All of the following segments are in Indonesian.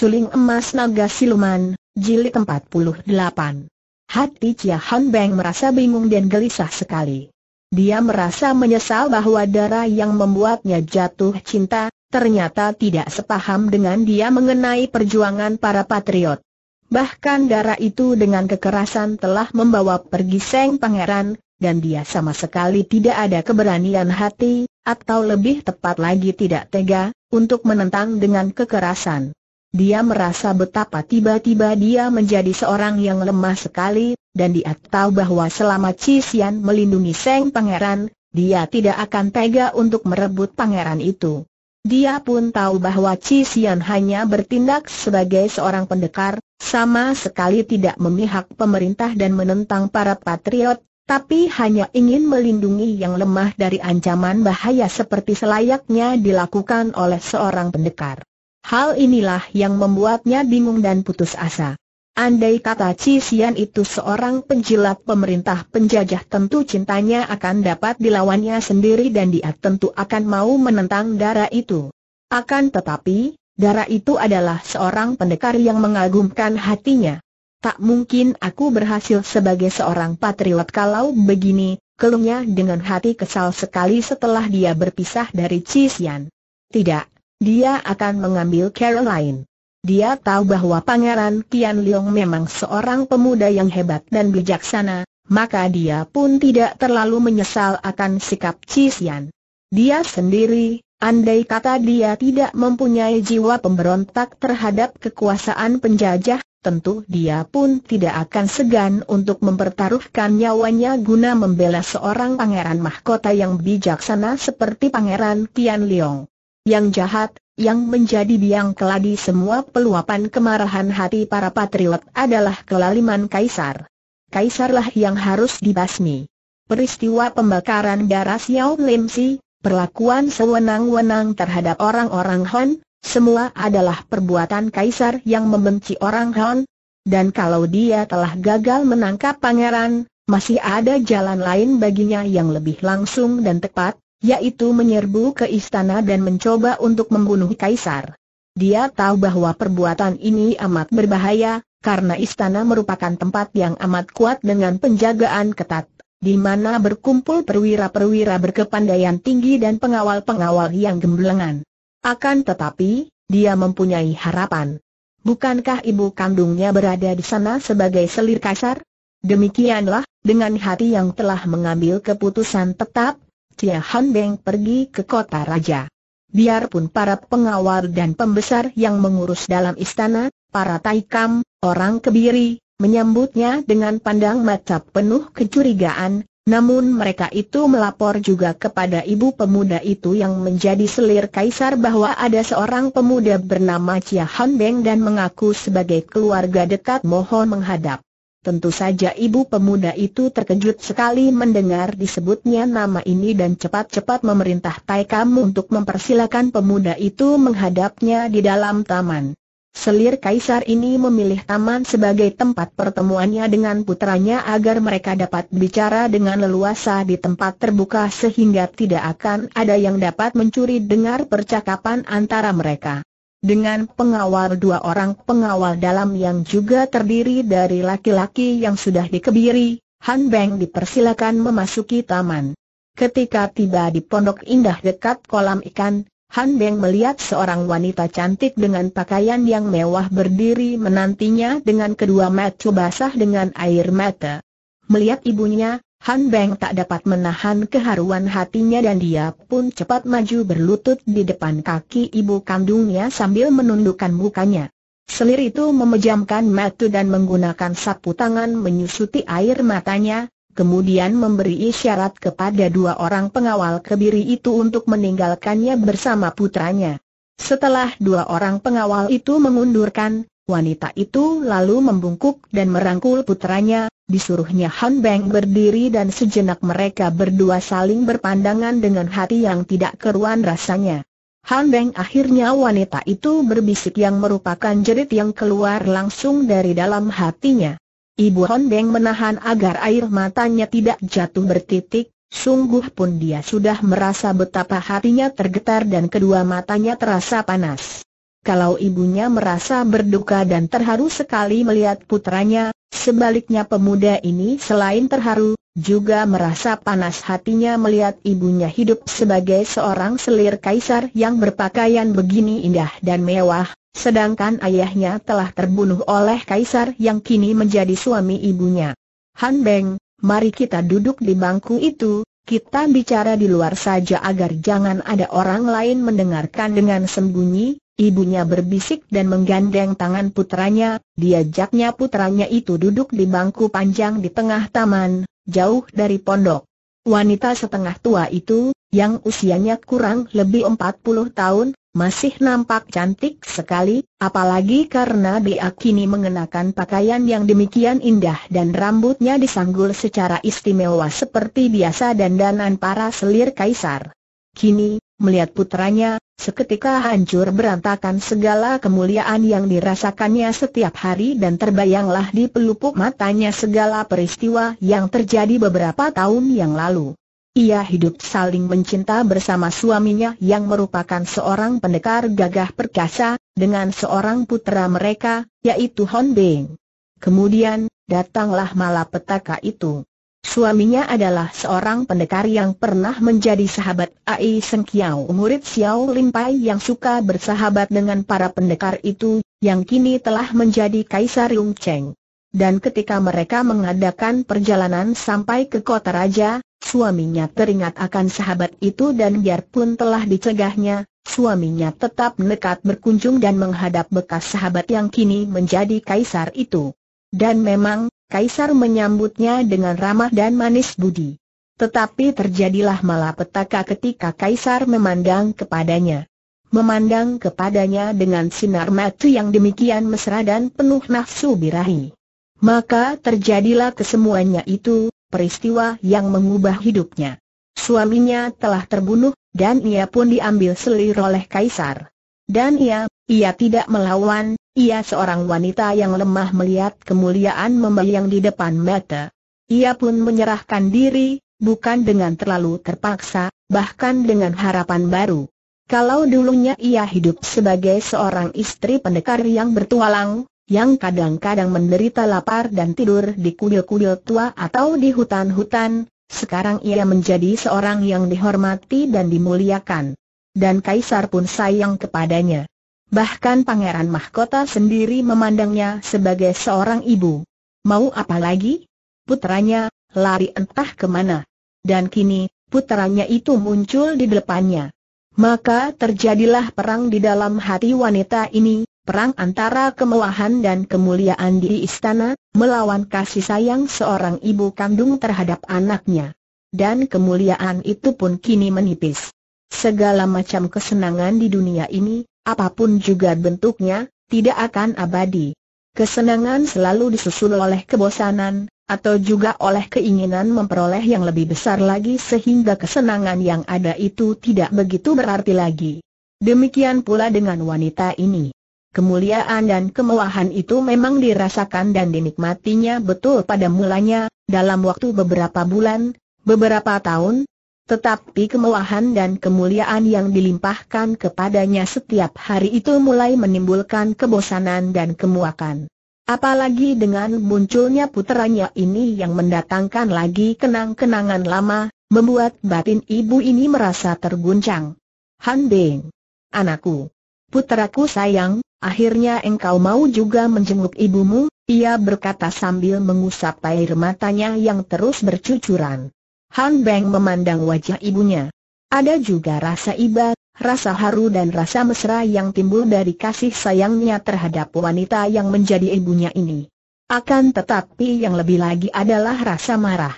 Suling Emas Naga Siluman, Jilid 48 Hati Chia Han Beng merasa bingung dan gelisah sekali. Dia merasa menyesal bahwa darah yang membuatnya jatuh cinta, ternyata tidak sepaham dengan dia mengenai perjuangan para patriot. Bahkan darah itu dengan kekerasan telah membawa pergi Seng Pangeran, dan dia sama sekali tidak ada keberanian hati, atau lebih tepat lagi tidak tega, untuk menentang dengan kekerasan. Dia merasa betapa tiba-tiba dia menjadi seorang yang lemah sekali, dan dia tahu bahwa selama Cisian melindungi Seng Pangeran, dia tidak akan tega untuk merebut pangeran itu. Dia pun tahu bahwa Cisian hanya bertindak sebagai seorang pendekar, sama sekali tidak memihak pemerintah dan menentang para patriot, tapi hanya ingin melindungi yang lemah dari ancaman bahaya seperti selayaknya dilakukan oleh seorang pendekar. Hal inilah yang membuatnya bingung dan putus asa. Andai kata Cisian itu seorang penjilat pemerintah penjajah tentu cintanya akan dapat dilawannya sendiri dan dia tentu akan mau menentang darah itu. Akan tetapi, darah itu adalah seorang pendekar yang mengagumkan hatinya. Tak mungkin aku berhasil sebagai seorang patriot kalau begini, keluhnya dengan hati kesal sekali setelah dia berpisah dari Cisian. Tidak, dia akan mengambil Caroline. Dia tahu bahwa Pangeran Kian Leong memang seorang pemuda yang hebat dan bijaksana, maka dia pun tidak terlalu menyesal akan sikap Cisian. Dia sendiri, andai kata dia tidak mempunyai jiwa pemberontak terhadap kekuasaan penjajah, tentu dia pun tidak akan segan untuk mempertaruhkan nyawanya guna membela seorang pangeran mahkota yang bijaksana seperti Pangeran Kian Liong yang jahat, yang menjadi biang keladi semua peluapan kemarahan hati para patriot adalah kelaliman Kaisar. Kaisarlah yang harus dibasmi. Peristiwa pembakaran darah Xiao Lim Si, perlakuan sewenang-wenang terhadap orang-orang Han, semua adalah perbuatan Kaisar yang membenci orang Han. dan kalau dia telah gagal menangkap pangeran, masih ada jalan lain baginya yang lebih langsung dan tepat, yaitu menyerbu ke istana dan mencoba untuk membunuh Kaisar. Dia tahu bahwa perbuatan ini amat berbahaya, karena istana merupakan tempat yang amat kuat dengan penjagaan ketat, di mana berkumpul perwira-perwira berkepandaian tinggi dan pengawal-pengawal yang gemblengan. Akan tetapi, dia mempunyai harapan. Bukankah ibu kandungnya berada di sana sebagai selir kasar? Demikianlah, dengan hati yang telah mengambil keputusan tetap, Tia Han Beng pergi ke kota raja. Biarpun para pengawal dan pembesar yang mengurus dalam istana, para taikam, orang kebiri, menyambutnya dengan pandang mata penuh kecurigaan, namun mereka itu melapor juga kepada ibu pemuda itu yang menjadi selir kaisar bahwa ada seorang pemuda bernama Chia Han Beng dan mengaku sebagai keluarga dekat mohon menghadap. Tentu saja ibu pemuda itu terkejut sekali mendengar disebutnya nama ini dan cepat-cepat memerintah Tai Kam untuk mempersilakan pemuda itu menghadapnya di dalam taman. Selir kaisar ini memilih taman sebagai tempat pertemuannya dengan putranya agar mereka dapat bicara dengan leluasa di tempat terbuka sehingga tidak akan ada yang dapat mencuri dengar percakapan antara mereka dengan pengawal dua orang pengawal dalam yang juga terdiri dari laki-laki yang sudah dikebiri, Han Beng dipersilakan memasuki taman. Ketika tiba di pondok indah dekat kolam ikan, Han Beng melihat seorang wanita cantik dengan pakaian yang mewah berdiri menantinya dengan kedua mata basah dengan air mata. Melihat ibunya, Han Beng tak dapat menahan keharuan hatinya dan dia pun cepat maju berlutut di depan kaki ibu kandungnya sambil menundukkan mukanya. Selir itu memejamkan mata dan menggunakan sapu tangan menyusuti air matanya, kemudian memberi isyarat kepada dua orang pengawal kebiri itu untuk meninggalkannya bersama putranya. Setelah dua orang pengawal itu mengundurkan, wanita itu lalu membungkuk dan merangkul putranya, Disuruhnya Han Beng berdiri dan sejenak mereka berdua saling berpandangan dengan hati yang tidak keruan rasanya. Han Beng akhirnya wanita itu berbisik yang merupakan jerit yang keluar langsung dari dalam hatinya. Ibu Han Beng menahan agar air matanya tidak jatuh bertitik, Sungguh pun dia sudah merasa betapa hatinya tergetar dan kedua matanya terasa panas. Kalau ibunya merasa berduka dan terharu sekali melihat putranya, Sebaliknya pemuda ini selain terharu, juga merasa panas hatinya melihat ibunya hidup sebagai seorang selir kaisar yang berpakaian begini indah dan mewah, sedangkan ayahnya telah terbunuh oleh kaisar yang kini menjadi suami ibunya. Han Beng, mari kita duduk di bangku itu, kita bicara di luar saja agar jangan ada orang lain mendengarkan dengan sembunyi, Ibunya berbisik dan menggandeng tangan putranya, diajaknya putranya itu duduk di bangku panjang di tengah taman, jauh dari pondok. Wanita setengah tua itu, yang usianya kurang lebih 40 tahun, masih nampak cantik sekali, apalagi karena dia kini mengenakan pakaian yang demikian indah dan rambutnya disanggul secara istimewa seperti biasa dandanan para selir kaisar. Kini, melihat putranya, Seketika hancur berantakan segala kemuliaan yang dirasakannya setiap hari dan terbayanglah di pelupuk matanya segala peristiwa yang terjadi beberapa tahun yang lalu. Ia hidup saling mencinta bersama suaminya yang merupakan seorang pendekar gagah perkasa, dengan seorang putera mereka, yaitu Hon Beng. Kemudian, datanglah malapetaka itu. Suaminya adalah seorang pendekar yang pernah menjadi sahabat Ai Seng Kiao murid Xiao Lim Pai yang suka bersahabat dengan para pendekar itu, yang kini telah menjadi Kaisar Yung Cheng. Dan ketika mereka mengadakan perjalanan sampai ke kota raja, suaminya teringat akan sahabat itu dan biarpun telah dicegahnya, suaminya tetap nekat berkunjung dan menghadap bekas sahabat yang kini menjadi kaisar itu. Dan memang, Kaisar menyambutnya dengan ramah dan manis budi. Tetapi terjadilah malapetaka ketika Kaisar memandang kepadanya. Memandang kepadanya dengan sinar mata yang demikian mesra dan penuh nafsu birahi. Maka terjadilah kesemuanya itu, peristiwa yang mengubah hidupnya. Suaminya telah terbunuh, dan ia pun diambil selir oleh Kaisar. Dan ia, ia tidak melawan, ia seorang wanita yang lemah melihat kemuliaan membayang di depan mata. Ia pun menyerahkan diri, bukan dengan terlalu terpaksa, bahkan dengan harapan baru. Kalau dulunya ia hidup sebagai seorang istri pendekar yang bertualang, yang kadang-kadang menderita lapar dan tidur di kuil-kuil tua atau di hutan-hutan, sekarang ia menjadi seorang yang dihormati dan dimuliakan. Dan Kaisar pun sayang kepadanya. Bahkan Pangeran Mahkota sendiri memandangnya sebagai seorang ibu. Mau apa lagi? Putranya, lari entah kemana. Dan kini, putranya itu muncul di depannya. Maka terjadilah perang di dalam hati wanita ini, perang antara kemewahan dan kemuliaan di istana, melawan kasih sayang seorang ibu kandung terhadap anaknya. Dan kemuliaan itu pun kini menipis. Segala macam kesenangan di dunia ini, Apapun juga bentuknya, tidak akan abadi. Kesenangan selalu disusul oleh kebosanan, atau juga oleh keinginan memperoleh yang lebih besar lagi sehingga kesenangan yang ada itu tidak begitu berarti lagi. Demikian pula dengan wanita ini. Kemuliaan dan kemewahan itu memang dirasakan dan dinikmatinya betul pada mulanya, dalam waktu beberapa bulan, beberapa tahun, tetapi kemewahan dan kemuliaan yang dilimpahkan kepadanya setiap hari itu mulai menimbulkan kebosanan dan kemuakan. Apalagi dengan munculnya puteranya ini yang mendatangkan lagi kenang-kenangan lama, membuat batin ibu ini merasa terguncang. Han Beng, anakku, puteraku sayang, akhirnya engkau mau juga menjenguk ibumu, ia berkata sambil mengusap air matanya yang terus bercucuran. Han Beng memandang wajah ibunya. Ada juga rasa iba, rasa haru dan rasa mesra yang timbul dari kasih sayangnya terhadap wanita yang menjadi ibunya ini. Akan tetapi yang lebih lagi adalah rasa marah.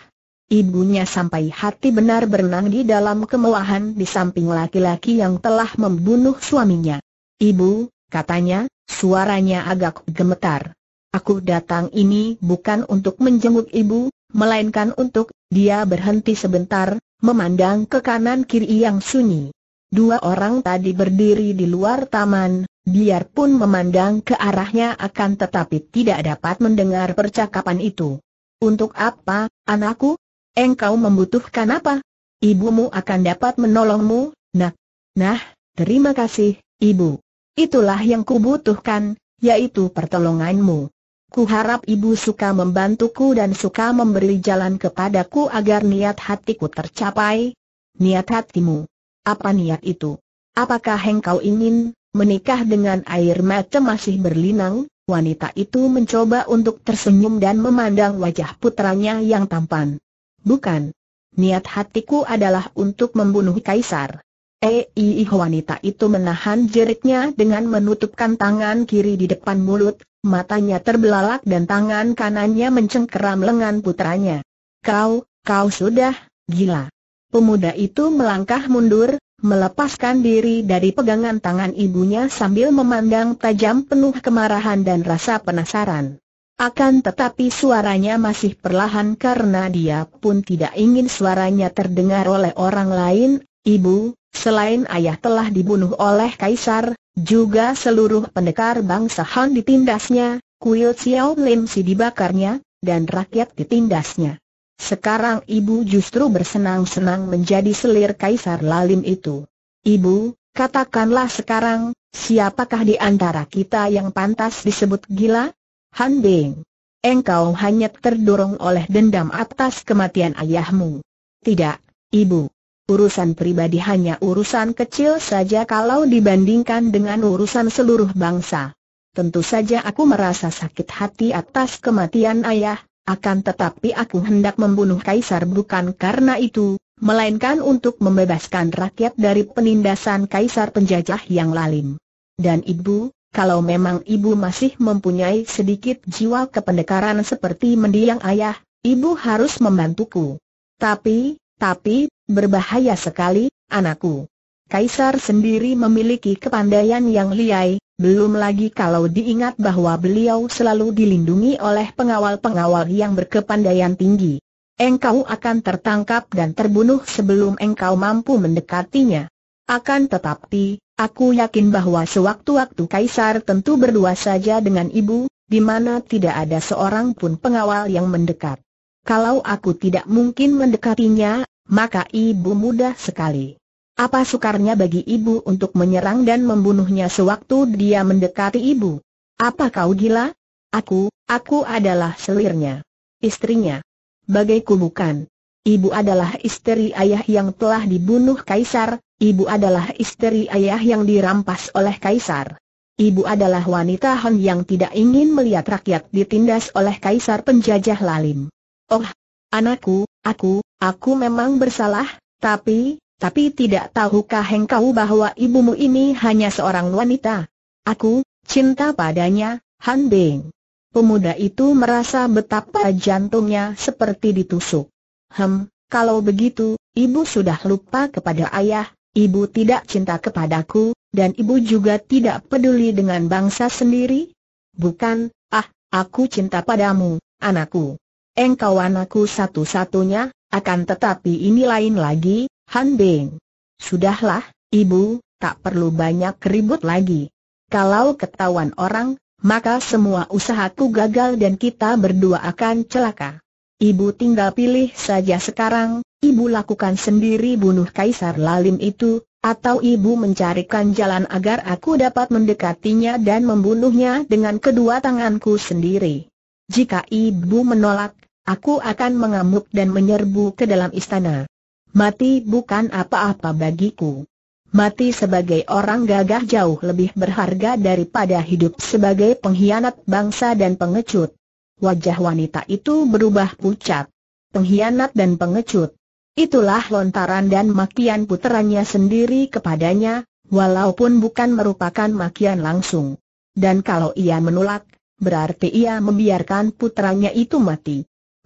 Ibunya sampai hati benar berenang di dalam kemewahan di samping laki-laki yang telah membunuh suaminya. Ibu, katanya, suaranya agak gemetar. Aku datang ini bukan untuk menjenguk ibu, melainkan untuk, dia berhenti sebentar, memandang ke kanan kiri yang sunyi. Dua orang tadi berdiri di luar taman, biarpun memandang ke arahnya akan tetapi tidak dapat mendengar percakapan itu. Untuk apa, anakku? Engkau membutuhkan apa? Ibumu akan dapat menolongmu, nak. Nah, terima kasih, ibu. Itulah yang kubutuhkan, yaitu pertolonganmu. Kuharap ibu suka membantuku dan suka memberi jalan kepadaku agar niat hatiku tercapai. Niat hatimu. Apa niat itu? Apakah engkau ingin menikah dengan air mata masih berlinang? Wanita itu mencoba untuk tersenyum dan memandang wajah putranya yang tampan. Bukan. Niat hatiku adalah untuk membunuh kaisar. Eh, wanita itu menahan jeritnya dengan menutupkan tangan kiri di depan mulut, matanya terbelalak dan tangan kanannya mencengkeram lengan putranya. Kau, kau sudah, gila. Pemuda itu melangkah mundur, melepaskan diri dari pegangan tangan ibunya sambil memandang tajam penuh kemarahan dan rasa penasaran. Akan tetapi suaranya masih perlahan karena dia pun tidak ingin suaranya terdengar oleh orang lain, ibu, selain ayah telah dibunuh oleh kaisar, juga seluruh pendekar bangsa Han ditindasnya, Kuil Xiao Lim Si dibakarnya, dan rakyat ditindasnya. Sekarang ibu justru bersenang-senang menjadi selir Kaisar Lalim itu. Ibu, katakanlah sekarang, siapakah di antara kita yang pantas disebut gila? Han Bing. Engkau hanya terdorong oleh dendam atas kematian ayahmu. Tidak, ibu. Urusan pribadi hanya urusan kecil saja kalau dibandingkan dengan urusan seluruh bangsa. Tentu saja aku merasa sakit hati atas kematian ayah, akan tetapi aku hendak membunuh kaisar bukan karena itu, melainkan untuk membebaskan rakyat dari penindasan kaisar penjajah yang lalim. Dan ibu, kalau memang ibu masih mempunyai sedikit jiwa kependekaran seperti mendiang ayah, ibu harus membantuku. Tapi, tapi, berbahaya sekali, anakku. Kaisar sendiri memiliki kepandaian yang liai, belum lagi kalau diingat bahwa beliau selalu dilindungi oleh pengawal-pengawal yang berkepandaian tinggi. Engkau akan tertangkap dan terbunuh sebelum engkau mampu mendekatinya. Akan tetapi, aku yakin bahwa sewaktu-waktu Kaisar tentu berdua saja dengan ibu, di mana tidak ada seorang pun pengawal yang mendekat. Kalau aku tidak mungkin mendekatinya, maka ibu mudah sekali. Apa sukarnya bagi ibu untuk menyerang dan membunuhnya sewaktu dia mendekati ibu? Apa kau gila? Aku, aku adalah selirnya. Istrinya. Bagaiku bukan. Ibu adalah istri ayah yang telah dibunuh kaisar, ibu adalah istri ayah yang dirampas oleh kaisar. Ibu adalah wanita Hon yang tidak ingin melihat rakyat ditindas oleh kaisar penjajah lalim. Oh, anakku, Aku, aku memang bersalah, tapi, tapi tidak tahukah engkau bahwa ibumu ini hanya seorang wanita? Aku, cinta padanya, Han Bing. Pemuda itu merasa betapa jantungnya seperti ditusuk. Hem, kalau begitu, ibu sudah lupa kepada ayah, ibu tidak cinta kepadaku, dan ibu juga tidak peduli dengan bangsa sendiri? Bukan, ah, aku cinta padamu, anakku. Engkau anakku satu-satunya, akan tetapi ini lain lagi, Han Bing. Sudahlah, ibu, tak perlu banyak keribut lagi. Kalau ketahuan orang, maka semua usahaku gagal dan kita berdua akan celaka. Ibu tinggal pilih saja sekarang, ibu lakukan sendiri bunuh kaisar lalim itu, atau ibu mencarikan jalan agar aku dapat mendekatinya dan membunuhnya dengan kedua tanganku sendiri. Jika ibu menolak, Aku akan mengamuk dan menyerbu ke dalam istana. Mati bukan apa-apa bagiku. Mati sebagai orang gagah jauh lebih berharga daripada hidup sebagai pengkhianat bangsa dan pengecut. Wajah wanita itu berubah pucat. Pengkhianat dan pengecut. Itulah lontaran dan makian puterannya sendiri kepadanya, walaupun bukan merupakan makian langsung. Dan kalau ia menolak, berarti ia membiarkan putranya itu mati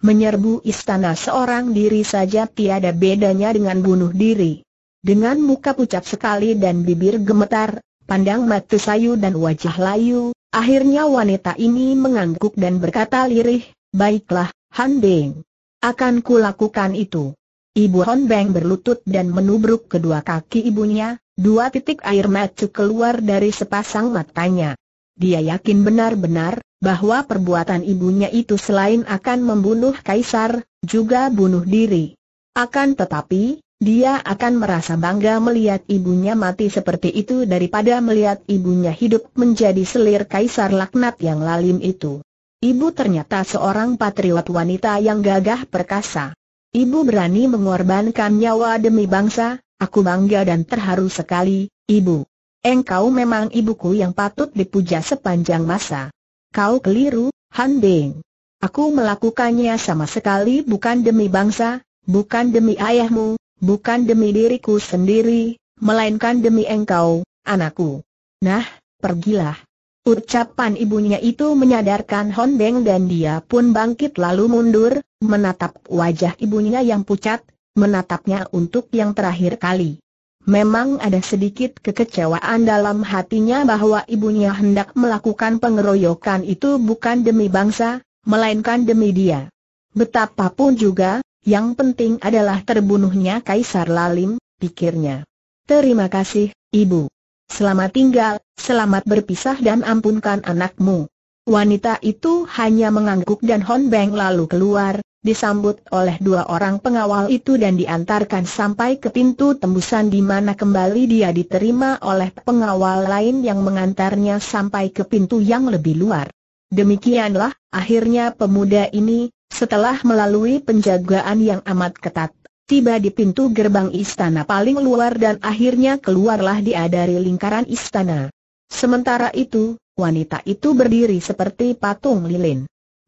menyerbu istana seorang diri saja tiada bedanya dengan bunuh diri. Dengan muka pucat sekali dan bibir gemetar, pandang mata sayu dan wajah layu, akhirnya wanita ini mengangguk dan berkata lirih, Baiklah, Han Beng. Akan kulakukan itu. Ibu Han Beng berlutut dan menubruk kedua kaki ibunya, dua titik air mata keluar dari sepasang matanya. Dia yakin benar-benar bahwa perbuatan ibunya itu selain akan membunuh kaisar, juga bunuh diri. Akan tetapi, dia akan merasa bangga melihat ibunya mati seperti itu daripada melihat ibunya hidup menjadi selir kaisar laknat yang lalim itu. Ibu ternyata seorang patriot wanita yang gagah perkasa. Ibu berani mengorbankan nyawa demi bangsa, aku bangga dan terharu sekali, ibu. Engkau memang ibuku yang patut dipuja sepanjang masa. Kau keliru, Han Bing. Aku melakukannya sama sekali bukan demi bangsa, bukan demi ayahmu, bukan demi diriku sendiri, melainkan demi engkau, anakku. Nah, pergilah. Ucapan ibunya itu menyadarkan Hon Beng dan dia pun bangkit lalu mundur, menatap wajah ibunya yang pucat, menatapnya untuk yang terakhir kali. Memang ada sedikit kekecewaan dalam hatinya bahwa ibunya hendak melakukan pengeroyokan itu bukan demi bangsa, melainkan demi dia. Betapapun juga, yang penting adalah terbunuhnya Kaisar Lalim, pikirnya. Terima kasih, Ibu. Selamat tinggal, selamat berpisah dan ampunkan anakmu. Wanita itu hanya mengangguk dan Hon Beng lalu keluar, disambut oleh dua orang pengawal itu dan diantarkan sampai ke pintu tembusan di mana kembali dia diterima oleh pengawal lain yang mengantarnya sampai ke pintu yang lebih luar. Demikianlah, akhirnya pemuda ini, setelah melalui penjagaan yang amat ketat, tiba di pintu gerbang istana paling luar dan akhirnya keluarlah dia dari lingkaran istana. Sementara itu, wanita itu berdiri seperti patung lilin.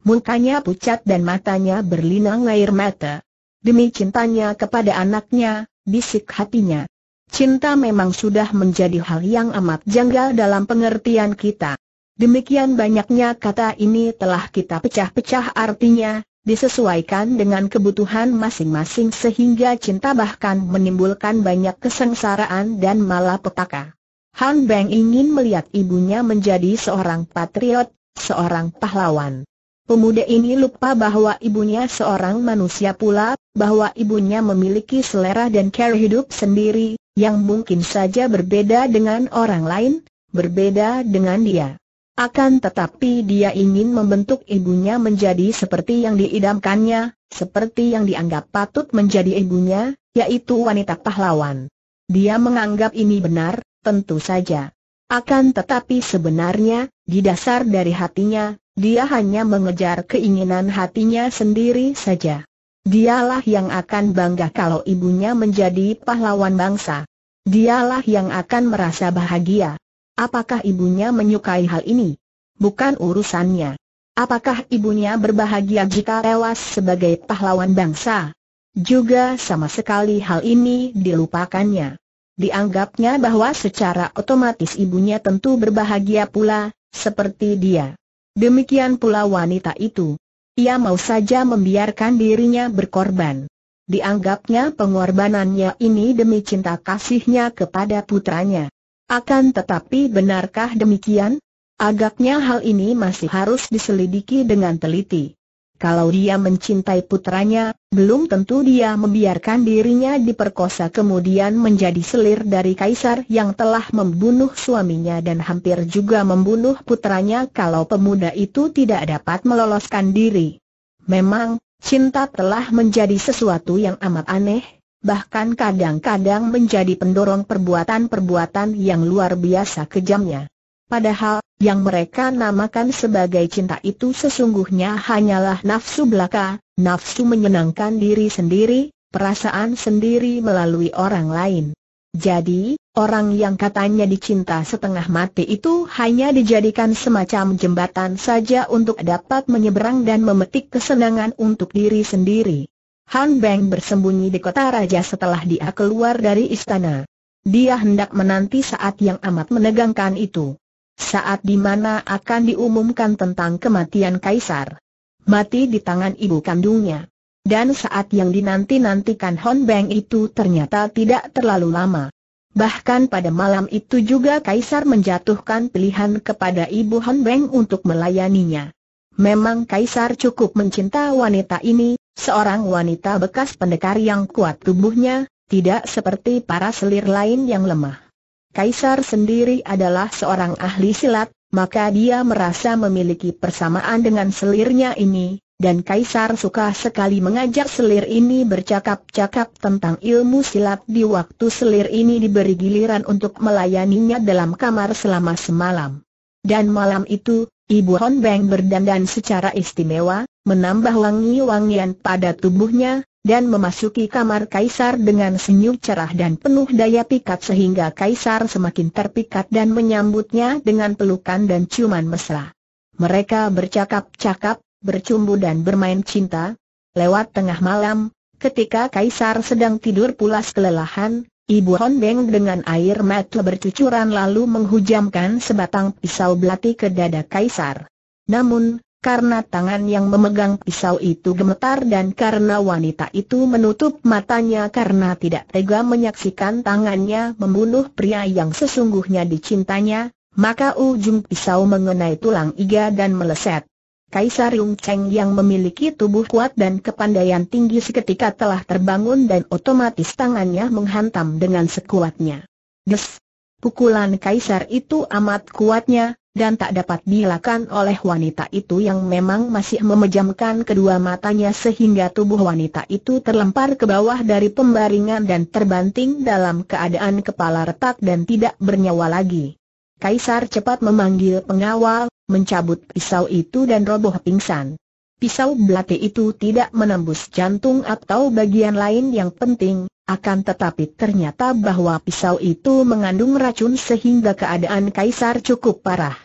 Mukanya pucat dan matanya berlinang air mata. Demi cintanya kepada anaknya, bisik hatinya. Cinta memang sudah menjadi hal yang amat janggal dalam pengertian kita. Demikian banyaknya kata ini telah kita pecah-pecah artinya, disesuaikan dengan kebutuhan masing-masing sehingga cinta bahkan menimbulkan banyak kesengsaraan dan malapetaka. Han Beng ingin melihat ibunya menjadi seorang patriot, seorang pahlawan. Pemuda ini lupa bahwa ibunya seorang manusia pula, bahwa ibunya memiliki selera dan cara hidup sendiri, yang mungkin saja berbeda dengan orang lain, berbeda dengan dia. Akan tetapi dia ingin membentuk ibunya menjadi seperti yang diidamkannya, seperti yang dianggap patut menjadi ibunya, yaitu wanita pahlawan. Dia menganggap ini benar, tentu saja. Akan tetapi sebenarnya, di dasar dari hatinya, dia hanya mengejar keinginan hatinya sendiri saja. Dialah yang akan bangga kalau ibunya menjadi pahlawan bangsa. Dialah yang akan merasa bahagia. Apakah ibunya menyukai hal ini? Bukan urusannya. Apakah ibunya berbahagia jika tewas sebagai pahlawan bangsa? Juga sama sekali hal ini dilupakannya. Dianggapnya bahwa secara otomatis ibunya tentu berbahagia pula, seperti dia. Demikian pula wanita itu. Ia mau saja membiarkan dirinya berkorban. Dianggapnya pengorbanannya ini demi cinta kasihnya kepada putranya. Akan tetapi benarkah demikian? Agaknya hal ini masih harus diselidiki dengan teliti. Kalau dia mencintai putranya, belum tentu dia membiarkan dirinya diperkosa kemudian menjadi selir dari kaisar yang telah membunuh suaminya dan hampir juga membunuh putranya kalau pemuda itu tidak dapat meloloskan diri. Memang, cinta telah menjadi sesuatu yang amat aneh, bahkan kadang-kadang menjadi pendorong perbuatan-perbuatan yang luar biasa kejamnya. Padahal, yang mereka namakan sebagai cinta itu sesungguhnya hanyalah nafsu belaka, nafsu menyenangkan diri sendiri, perasaan sendiri melalui orang lain. Jadi, orang yang katanya dicinta setengah mati itu hanya dijadikan semacam jembatan saja untuk dapat menyeberang dan memetik kesenangan untuk diri sendiri. Han Beng bersembunyi di kota raja setelah dia keluar dari istana. Dia hendak menanti saat yang amat menegangkan itu saat di mana akan diumumkan tentang kematian Kaisar. Mati di tangan ibu kandungnya. Dan saat yang dinanti-nantikan Hon Beng itu ternyata tidak terlalu lama. Bahkan pada malam itu juga Kaisar menjatuhkan pilihan kepada ibu Hon Beng untuk melayaninya. Memang Kaisar cukup mencinta wanita ini, seorang wanita bekas pendekar yang kuat tubuhnya, tidak seperti para selir lain yang lemah. Kaisar sendiri adalah seorang ahli silat, maka dia merasa memiliki persamaan dengan selirnya ini, dan Kaisar suka sekali mengajak selir ini bercakap-cakap tentang ilmu silat di waktu selir ini diberi giliran untuk melayaninya dalam kamar selama semalam. Dan malam itu, Ibu Hon Beng berdandan secara istimewa, menambah wangi-wangian pada tubuhnya, dan memasuki kamar Kaisar dengan senyum cerah dan penuh daya pikat sehingga Kaisar semakin terpikat dan menyambutnya dengan pelukan dan ciuman mesra. Mereka bercakap-cakap, bercumbu dan bermain cinta. Lewat tengah malam, ketika Kaisar sedang tidur pulas kelelahan, Ibu Honbeng dengan air mata bercucuran lalu menghujamkan sebatang pisau belati ke dada Kaisar. Namun, karena tangan yang memegang pisau itu gemetar dan karena wanita itu menutup matanya karena tidak tega menyaksikan tangannya membunuh pria yang sesungguhnya dicintanya, maka ujung pisau mengenai tulang iga dan meleset. Kaisar Yung Cheng yang memiliki tubuh kuat dan kepandaian tinggi seketika telah terbangun dan otomatis tangannya menghantam dengan sekuatnya. Des! Pukulan kaisar itu amat kuatnya, dan tak dapat dilakukan oleh wanita itu yang memang masih memejamkan kedua matanya sehingga tubuh wanita itu terlempar ke bawah dari pembaringan dan terbanting dalam keadaan kepala retak dan tidak bernyawa lagi. Kaisar cepat memanggil pengawal, mencabut pisau itu dan roboh pingsan. Pisau belati itu tidak menembus jantung atau bagian lain yang penting, akan tetapi ternyata bahwa pisau itu mengandung racun sehingga keadaan Kaisar cukup parah.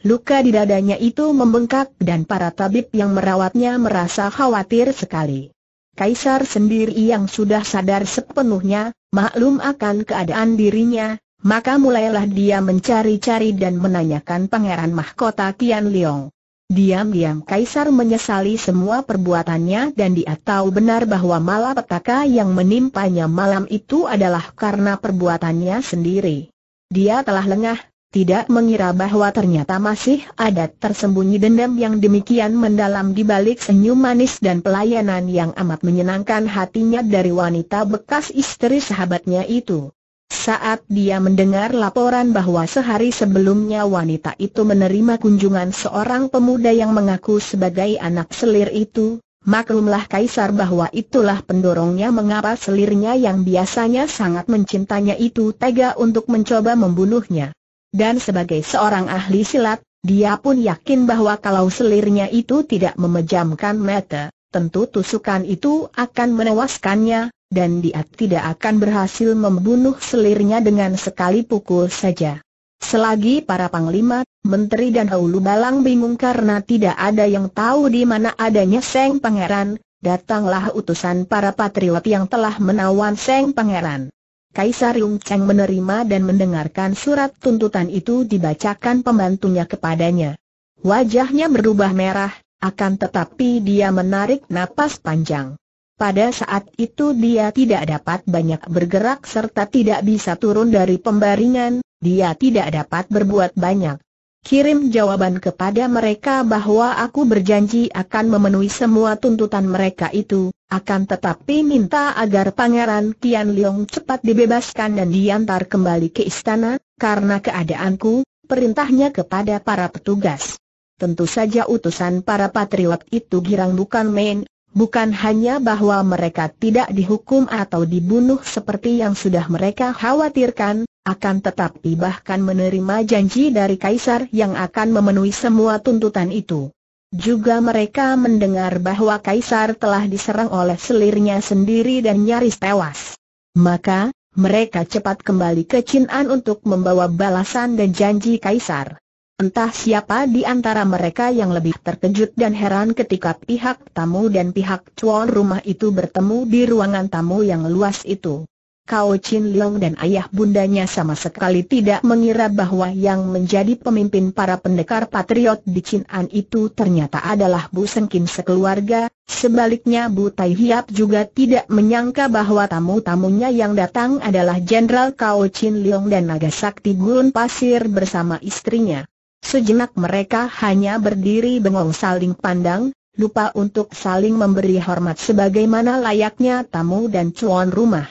Luka di dadanya itu membengkak dan para tabib yang merawatnya merasa khawatir sekali. Kaisar sendiri yang sudah sadar sepenuhnya, maklum akan keadaan dirinya, maka mulailah dia mencari-cari dan menanyakan Pangeran Mahkota Tian Liong. Diam-diam Kaisar menyesali semua perbuatannya dan dia tahu benar bahwa malapetaka yang menimpanya malam itu adalah karena perbuatannya sendiri. Dia telah lengah, tidak mengira bahwa ternyata masih ada tersembunyi dendam yang demikian mendalam di balik senyum manis dan pelayanan yang amat menyenangkan hatinya dari wanita bekas istri sahabatnya itu. Saat dia mendengar laporan bahwa sehari sebelumnya wanita itu menerima kunjungan seorang pemuda yang mengaku sebagai anak selir itu, maklumlah Kaisar bahwa itulah pendorongnya mengapa selirnya yang biasanya sangat mencintanya itu tega untuk mencoba membunuhnya. Dan sebagai seorang ahli silat, dia pun yakin bahwa kalau selirnya itu tidak memejamkan mata, tentu tusukan itu akan menewaskannya, dan dia tidak akan berhasil membunuh selirnya dengan sekali pukul saja. Selagi para panglima, menteri dan hulu balang bingung karena tidak ada yang tahu di mana adanya Seng Pangeran, datanglah utusan para patriot yang telah menawan Seng Pangeran. Kaisar Yung Cheng menerima dan mendengarkan surat tuntutan itu dibacakan pembantunya kepadanya. Wajahnya berubah merah, akan tetapi dia menarik napas panjang. Pada saat itu dia tidak dapat banyak bergerak serta tidak bisa turun dari pembaringan, dia tidak dapat berbuat banyak. Kirim jawaban kepada mereka bahwa aku berjanji akan memenuhi semua tuntutan mereka itu, akan tetapi minta agar Pangeran Tian Leong cepat dibebaskan dan diantar kembali ke istana, karena keadaanku, perintahnya kepada para petugas. Tentu saja utusan para patriot itu girang bukan main, Bukan hanya bahwa mereka tidak dihukum atau dibunuh seperti yang sudah mereka khawatirkan, akan tetapi bahkan menerima janji dari kaisar yang akan memenuhi semua tuntutan itu. Juga mereka mendengar bahwa kaisar telah diserang oleh selirnya sendiri dan nyaris tewas. Maka, mereka cepat kembali ke Chin'an untuk membawa balasan dan janji kaisar. Entah siapa di antara mereka yang lebih terkejut dan heran ketika pihak tamu dan pihak cuan rumah itu bertemu di ruangan tamu yang luas itu. Kao Chin Leong dan ayah bundanya sama sekali tidak mengira bahwa yang menjadi pemimpin para pendekar patriot di Chin An itu ternyata adalah Bu Seng Kim sekeluarga, sebaliknya Bu Tai Hiap juga tidak menyangka bahwa tamu-tamunya yang datang adalah Jenderal Kao Chin Leong dan Nagasakti Gurun Pasir bersama istrinya. Sejenak mereka hanya berdiri bengong saling pandang, lupa untuk saling memberi hormat sebagaimana layaknya tamu dan cuan rumah.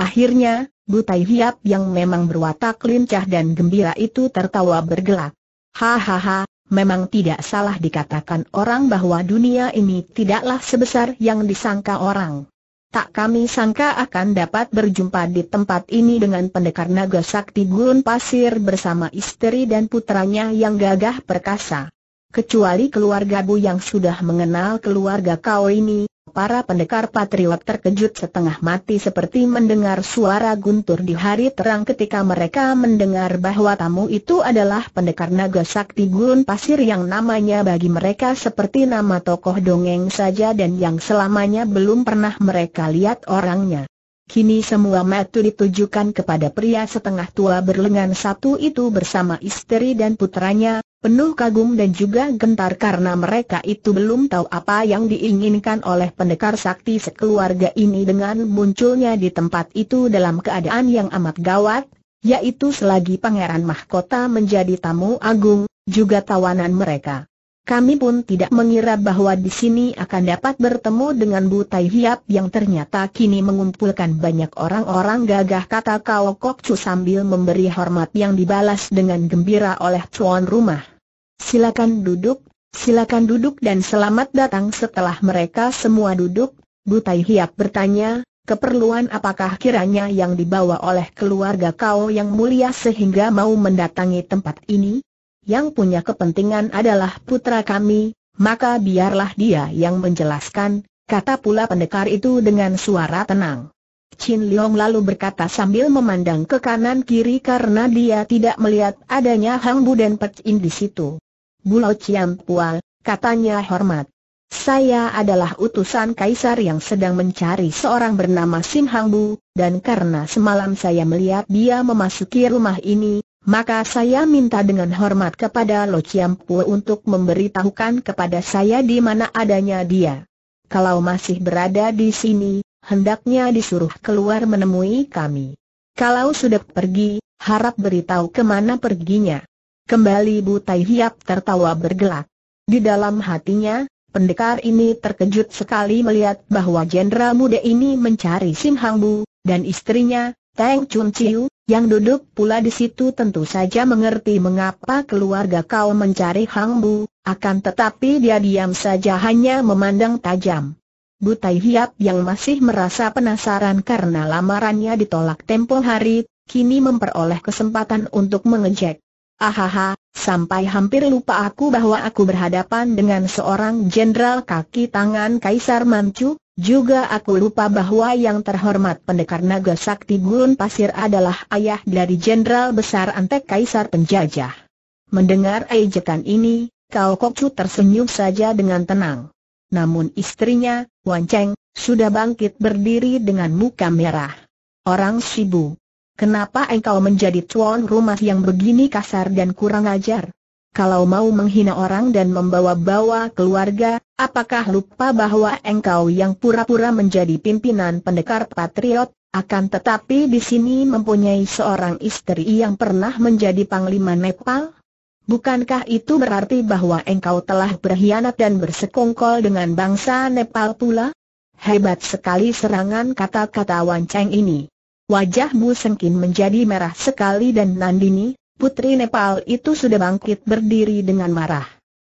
Akhirnya, Butai Hiap yang memang berwatak lincah dan gembira itu tertawa bergelak. Hahaha, memang tidak salah dikatakan orang bahwa dunia ini tidaklah sebesar yang disangka orang. Tak kami sangka akan dapat berjumpa di tempat ini dengan pendekar naga sakti gurun pasir bersama istri dan putranya yang gagah perkasa. Kecuali keluarga Bu yang sudah mengenal keluarga kau ini, Para pendekar patriot terkejut setengah mati seperti mendengar suara guntur di hari terang ketika mereka mendengar bahwa tamu itu adalah pendekar naga sakti gurun pasir yang namanya bagi mereka seperti nama tokoh dongeng saja dan yang selamanya belum pernah mereka lihat orangnya. Kini semua mata ditujukan kepada pria setengah tua berlengan satu itu bersama istri dan putranya, penuh kagum dan juga gentar karena mereka itu belum tahu apa yang diinginkan oleh pendekar sakti sekeluarga ini dengan munculnya di tempat itu dalam keadaan yang amat gawat, yaitu selagi Pangeran Mahkota menjadi tamu agung, juga tawanan mereka. Kami pun tidak mengira bahwa di sini akan dapat bertemu dengan Butai Hiap yang ternyata kini mengumpulkan banyak orang-orang gagah kata Kao Kokcu sambil memberi hormat yang dibalas dengan gembira oleh tuan rumah. Silakan duduk, silakan duduk dan selamat datang setelah mereka semua duduk, Butai Hiap bertanya, keperluan apakah kiranya yang dibawa oleh keluarga kau yang mulia sehingga mau mendatangi tempat ini? Yang punya kepentingan adalah putra kami, maka biarlah dia yang menjelaskan, kata pula pendekar itu dengan suara tenang. Chin Leong lalu berkata sambil memandang ke kanan kiri karena dia tidak melihat adanya Hang Bu dan Pek In di situ. Bulau Pua, katanya hormat. Saya adalah utusan kaisar yang sedang mencari seorang bernama Sim Hang Bu, dan karena semalam saya melihat dia memasuki rumah ini, maka saya minta dengan hormat kepada Lo Ciam Pua untuk memberitahukan kepada saya di mana adanya dia. Kalau masih berada di sini, hendaknya disuruh keluar menemui kami. Kalau sudah pergi, harap beritahu kemana perginya. Kembali Butai Hiap tertawa bergelak. Di dalam hatinya, pendekar ini terkejut sekali melihat bahwa jenderal muda ini mencari Sim Hang Bu, dan istrinya, Teng Chun Chiu, yang duduk pula di situ tentu saja mengerti mengapa keluarga kau mencari Hang Bu, akan tetapi dia diam saja hanya memandang tajam. Butai Hiap yang masih merasa penasaran karena lamarannya ditolak tempo hari, kini memperoleh kesempatan untuk mengejek. Ahaha, sampai hampir lupa aku bahwa aku berhadapan dengan seorang jenderal kaki tangan Kaisar Manchu, juga aku lupa bahwa yang terhormat pendekar naga sakti Gurun Pasir adalah ayah dari jenderal besar Antek Kaisar Penjajah. Mendengar ejekan ini, Kau Kokcu tersenyum saja dengan tenang. Namun istrinya, Wan Cheng, sudah bangkit berdiri dengan muka merah. Orang Sibu, Kenapa engkau menjadi tuan rumah yang begini kasar dan kurang ajar? Kalau mau menghina orang dan membawa-bawa keluarga, apakah lupa bahwa engkau yang pura-pura menjadi pimpinan pendekar patriot, akan tetapi di sini mempunyai seorang istri yang pernah menjadi panglima Nepal? Bukankah itu berarti bahwa engkau telah berkhianat dan bersekongkol dengan bangsa Nepal pula? Hebat sekali serangan kata-kata Wan Cheng ini. Wajah Bu Sengkin menjadi merah sekali dan Nandini, putri Nepal itu sudah bangkit berdiri dengan marah.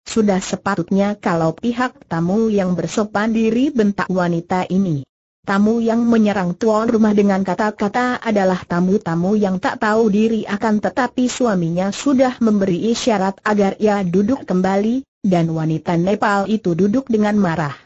Sudah sepatutnya kalau pihak tamu yang bersopan diri bentak wanita ini. Tamu yang menyerang tuan rumah dengan kata-kata adalah tamu-tamu yang tak tahu diri akan tetapi suaminya sudah memberi isyarat agar ia duduk kembali, dan wanita Nepal itu duduk dengan marah.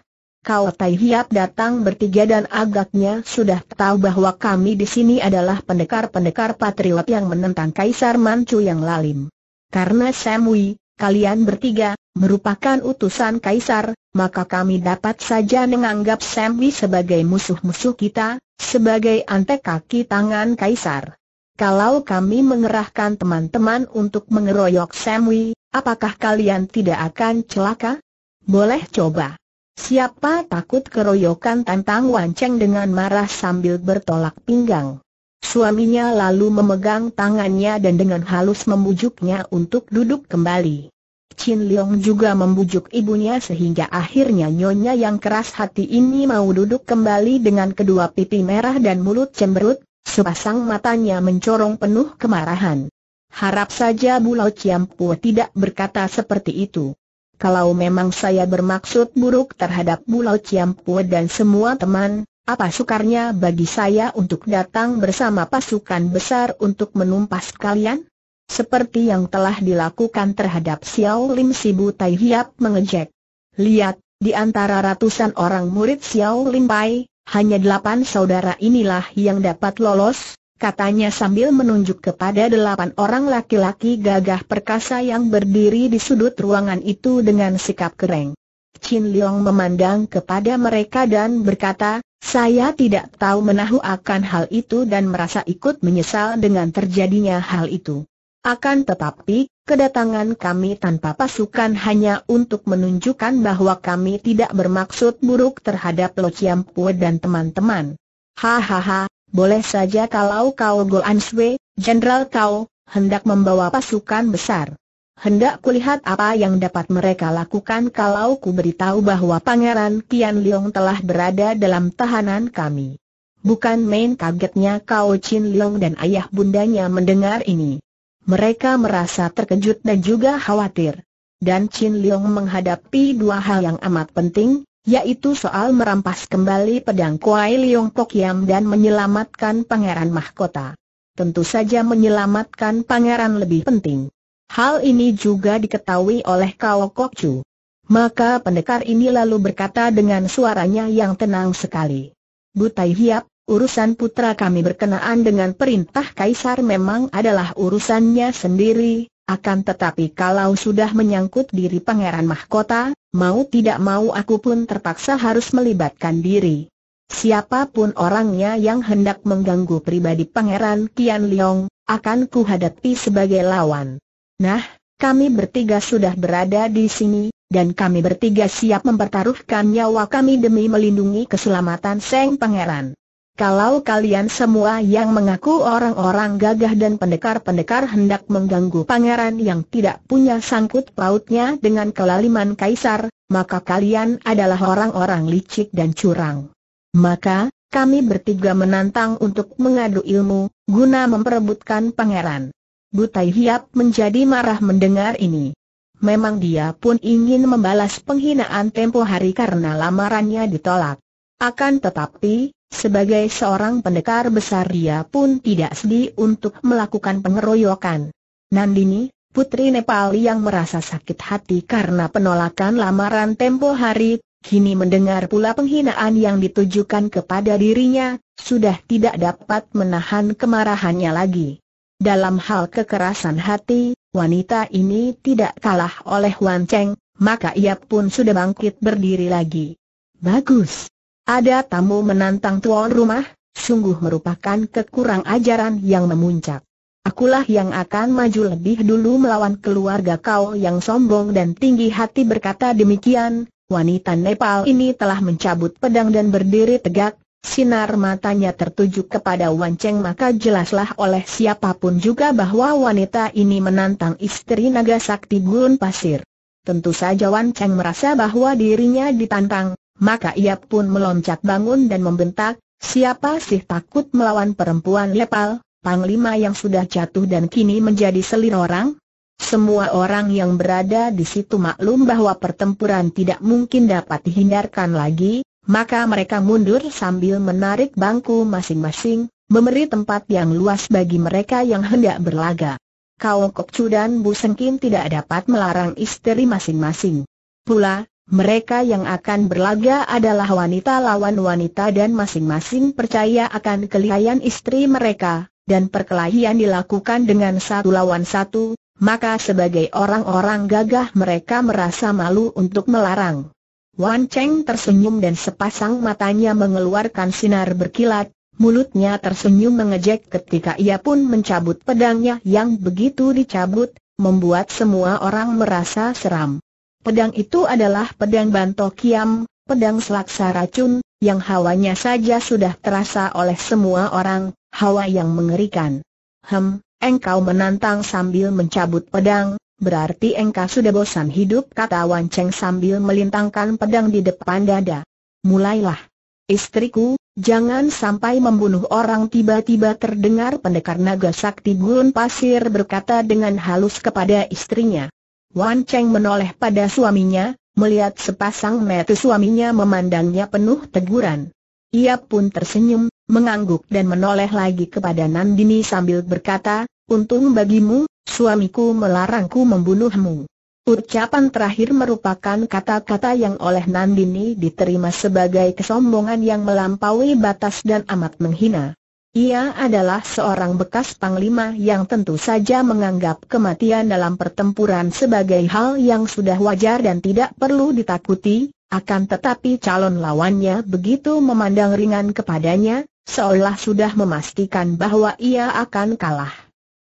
Kau Tai Hiap datang bertiga dan agaknya sudah tahu bahwa kami di sini adalah pendekar-pendekar patriot yang menentang Kaisar Manchu yang lalim. Karena Samui, kalian bertiga, merupakan utusan Kaisar, maka kami dapat saja menganggap Samui sebagai musuh-musuh kita, sebagai antek kaki tangan Kaisar. Kalau kami mengerahkan teman-teman untuk mengeroyok Samui, apakah kalian tidak akan celaka? Boleh coba. Siapa takut keroyokan tantang Wanceng dengan marah sambil bertolak pinggang. Suaminya lalu memegang tangannya dan dengan halus membujuknya untuk duduk kembali. Chin Leong juga membujuk ibunya sehingga akhirnya nyonya yang keras hati ini mau duduk kembali dengan kedua pipi merah dan mulut cemberut, sepasang matanya mencorong penuh kemarahan. Harap saja Bulau Ciampu tidak berkata seperti itu. Kalau memang saya bermaksud buruk terhadap Pulau Ciampua dan semua teman, apa sukarnya bagi saya untuk datang bersama pasukan besar untuk menumpas kalian? Seperti yang telah dilakukan terhadap Xiao Lim Sibu Tai Hiap mengejek. Lihat, di antara ratusan orang murid Xiao Lim Pai, hanya delapan saudara inilah yang dapat lolos, katanya sambil menunjuk kepada delapan orang laki-laki gagah perkasa yang berdiri di sudut ruangan itu dengan sikap kereng. Chin Leong memandang kepada mereka dan berkata, saya tidak tahu menahu akan hal itu dan merasa ikut menyesal dengan terjadinya hal itu. Akan tetapi, kedatangan kami tanpa pasukan hanya untuk menunjukkan bahwa kami tidak bermaksud buruk terhadap Lo Chiam Pue dan teman-teman. Hahaha, boleh saja kalau kau Goan Sui, Jenderal kau, hendak membawa pasukan besar. Hendak kulihat apa yang dapat mereka lakukan kalau ku beritahu bahwa Pangeran Tian Liong telah berada dalam tahanan kami. Bukan main kagetnya kau, Chin Liong dan ayah bundanya mendengar ini. Mereka merasa terkejut dan juga khawatir. Dan Chin Liong menghadapi dua hal yang amat penting, yaitu soal merampas kembali pedang Kuai Liong Pok Yam dan menyelamatkan Pangeran Mahkota. Tentu saja menyelamatkan Pangeran lebih penting. Hal ini juga diketahui oleh Kao Kok Chu. Maka pendekar ini lalu berkata dengan suaranya yang tenang sekali. Butai Hiap, urusan putra kami berkenaan dengan perintah Kaisar memang adalah urusannya sendiri, akan tetapi kalau sudah menyangkut diri Pangeran Mahkota, mau tidak mau aku pun terpaksa harus melibatkan diri. Siapapun orangnya yang hendak mengganggu pribadi Pangeran Kian Liong, akan kuhadapi sebagai lawan. Nah, kami bertiga sudah berada di sini, dan kami bertiga siap mempertaruhkan nyawa kami demi melindungi keselamatan Seng Pangeran. Kalau kalian semua yang mengaku orang-orang gagah dan pendekar-pendekar hendak mengganggu pangeran yang tidak punya sangkut pautnya dengan kelaliman kaisar, maka kalian adalah orang-orang licik dan curang. Maka, kami bertiga menantang untuk mengadu ilmu, guna memperebutkan pangeran. Butai Hiap menjadi marah mendengar ini. Memang dia pun ingin membalas penghinaan tempo hari karena lamarannya ditolak. Akan tetapi, sebagai seorang pendekar besar dia pun tidak sedih untuk melakukan pengeroyokan. Nandini, putri Nepal yang merasa sakit hati karena penolakan lamaran tempo hari, kini mendengar pula penghinaan yang ditujukan kepada dirinya, sudah tidak dapat menahan kemarahannya lagi. Dalam hal kekerasan hati, wanita ini tidak kalah oleh Wan Cheng, maka ia pun sudah bangkit berdiri lagi. Bagus, ada tamu menantang tuan rumah, sungguh merupakan kekurang ajaran yang memuncak. Akulah yang akan maju lebih dulu melawan keluarga kau yang sombong dan tinggi hati berkata demikian, wanita Nepal ini telah mencabut pedang dan berdiri tegak, sinar matanya tertuju kepada Wan Cheng maka jelaslah oleh siapapun juga bahwa wanita ini menantang istri naga sakti gurun pasir. Tentu saja Wan Cheng merasa bahwa dirinya ditantang, maka ia pun meloncat bangun dan membentak, siapa sih takut melawan perempuan lepal, panglima yang sudah jatuh dan kini menjadi selir orang? Semua orang yang berada di situ maklum bahwa pertempuran tidak mungkin dapat dihindarkan lagi, maka mereka mundur sambil menarik bangku masing-masing, memberi tempat yang luas bagi mereka yang hendak berlaga. Kau Kokcu dan Bu Sengkin tidak dapat melarang istri masing-masing. Pula, mereka yang akan berlaga adalah wanita lawan wanita dan masing-masing percaya akan kelihayan istri mereka, dan perkelahian dilakukan dengan satu lawan satu, maka sebagai orang-orang gagah mereka merasa malu untuk melarang. Wan Cheng tersenyum dan sepasang matanya mengeluarkan sinar berkilat, mulutnya tersenyum mengejek ketika ia pun mencabut pedangnya yang begitu dicabut, membuat semua orang merasa seram. Pedang itu adalah pedang bantokiam, pedang selaksa racun, yang hawanya saja sudah terasa oleh semua orang, hawa yang mengerikan. Hem, engkau menantang sambil mencabut pedang, berarti engkau sudah bosan hidup kata Wan Cheng sambil melintangkan pedang di depan dada. Mulailah. Istriku, jangan sampai membunuh orang tiba-tiba terdengar pendekar naga sakti gurun pasir berkata dengan halus kepada istrinya. Wan Cheng menoleh pada suaminya, melihat sepasang mata suaminya memandangnya penuh teguran. Ia pun tersenyum, mengangguk dan menoleh lagi kepada Nandini sambil berkata, Untung bagimu, suamiku melarangku membunuhmu. Ucapan terakhir merupakan kata-kata yang oleh Nandini diterima sebagai kesombongan yang melampaui batas dan amat menghina. Ia adalah seorang bekas panglima yang tentu saja menganggap kematian dalam pertempuran sebagai hal yang sudah wajar dan tidak perlu ditakuti, akan tetapi calon lawannya begitu memandang ringan kepadanya, seolah sudah memastikan bahwa ia akan kalah.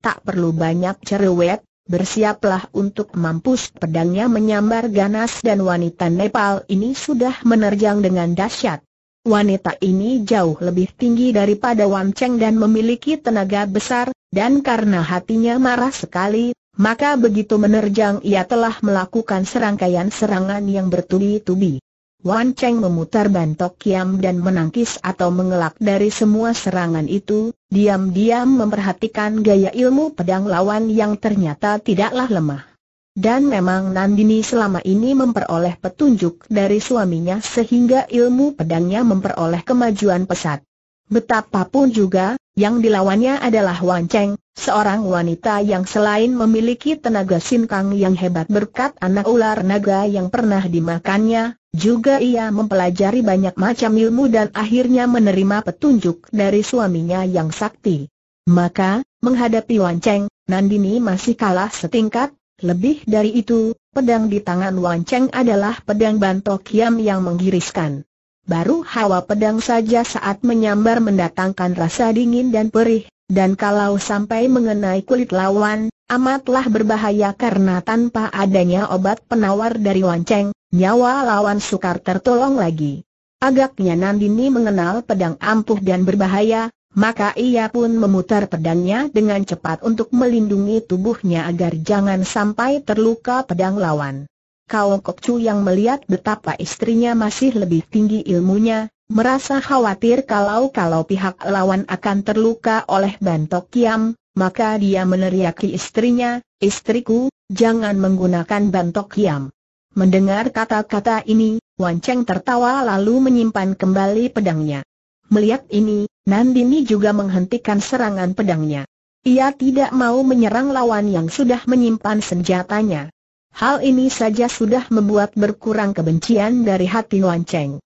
Tak perlu banyak cerewet, bersiaplah untuk mampus pedangnya menyambar ganas dan wanita Nepal ini sudah menerjang dengan dahsyat. Wanita ini jauh lebih tinggi daripada Wan Cheng dan memiliki tenaga besar, dan karena hatinya marah sekali, maka begitu menerjang ia telah melakukan serangkaian serangan yang bertubi-tubi. Wan Cheng memutar bantok kiam dan menangkis atau mengelak dari semua serangan itu, diam-diam memperhatikan gaya ilmu pedang lawan yang ternyata tidaklah lemah. Dan memang Nandini selama ini memperoleh petunjuk dari suaminya sehingga ilmu pedangnya memperoleh kemajuan pesat. Betapapun juga, yang dilawannya adalah Wan Cheng, seorang wanita yang selain memiliki tenaga sinkang yang hebat berkat anak ular naga yang pernah dimakannya, juga ia mempelajari banyak macam ilmu dan akhirnya menerima petunjuk dari suaminya yang sakti. Maka, menghadapi Wan Cheng, Nandini masih kalah setingkat, lebih dari itu, pedang di tangan Wan Cheng adalah pedang bantok kiam yang menggiriskan. Baru hawa pedang saja saat menyambar mendatangkan rasa dingin dan perih, dan kalau sampai mengenai kulit lawan, amatlah berbahaya karena tanpa adanya obat penawar dari Wan Cheng, nyawa lawan sukar tertolong lagi. Agaknya Nandini mengenal pedang ampuh dan berbahaya, maka ia pun memutar pedangnya dengan cepat untuk melindungi tubuhnya agar jangan sampai terluka pedang lawan. Kau Kokcu yang melihat betapa istrinya masih lebih tinggi ilmunya, merasa khawatir kalau-kalau pihak lawan akan terluka oleh bantok kiam, maka dia meneriaki istrinya, istriku, jangan menggunakan bantok kiam. Mendengar kata-kata ini, Wan Cheng tertawa lalu menyimpan kembali pedangnya. Melihat ini, Nandini juga menghentikan serangan pedangnya. Ia tidak mau menyerang lawan yang sudah menyimpan senjatanya. Hal ini saja sudah membuat berkurang kebencian dari hati Wan Cheng.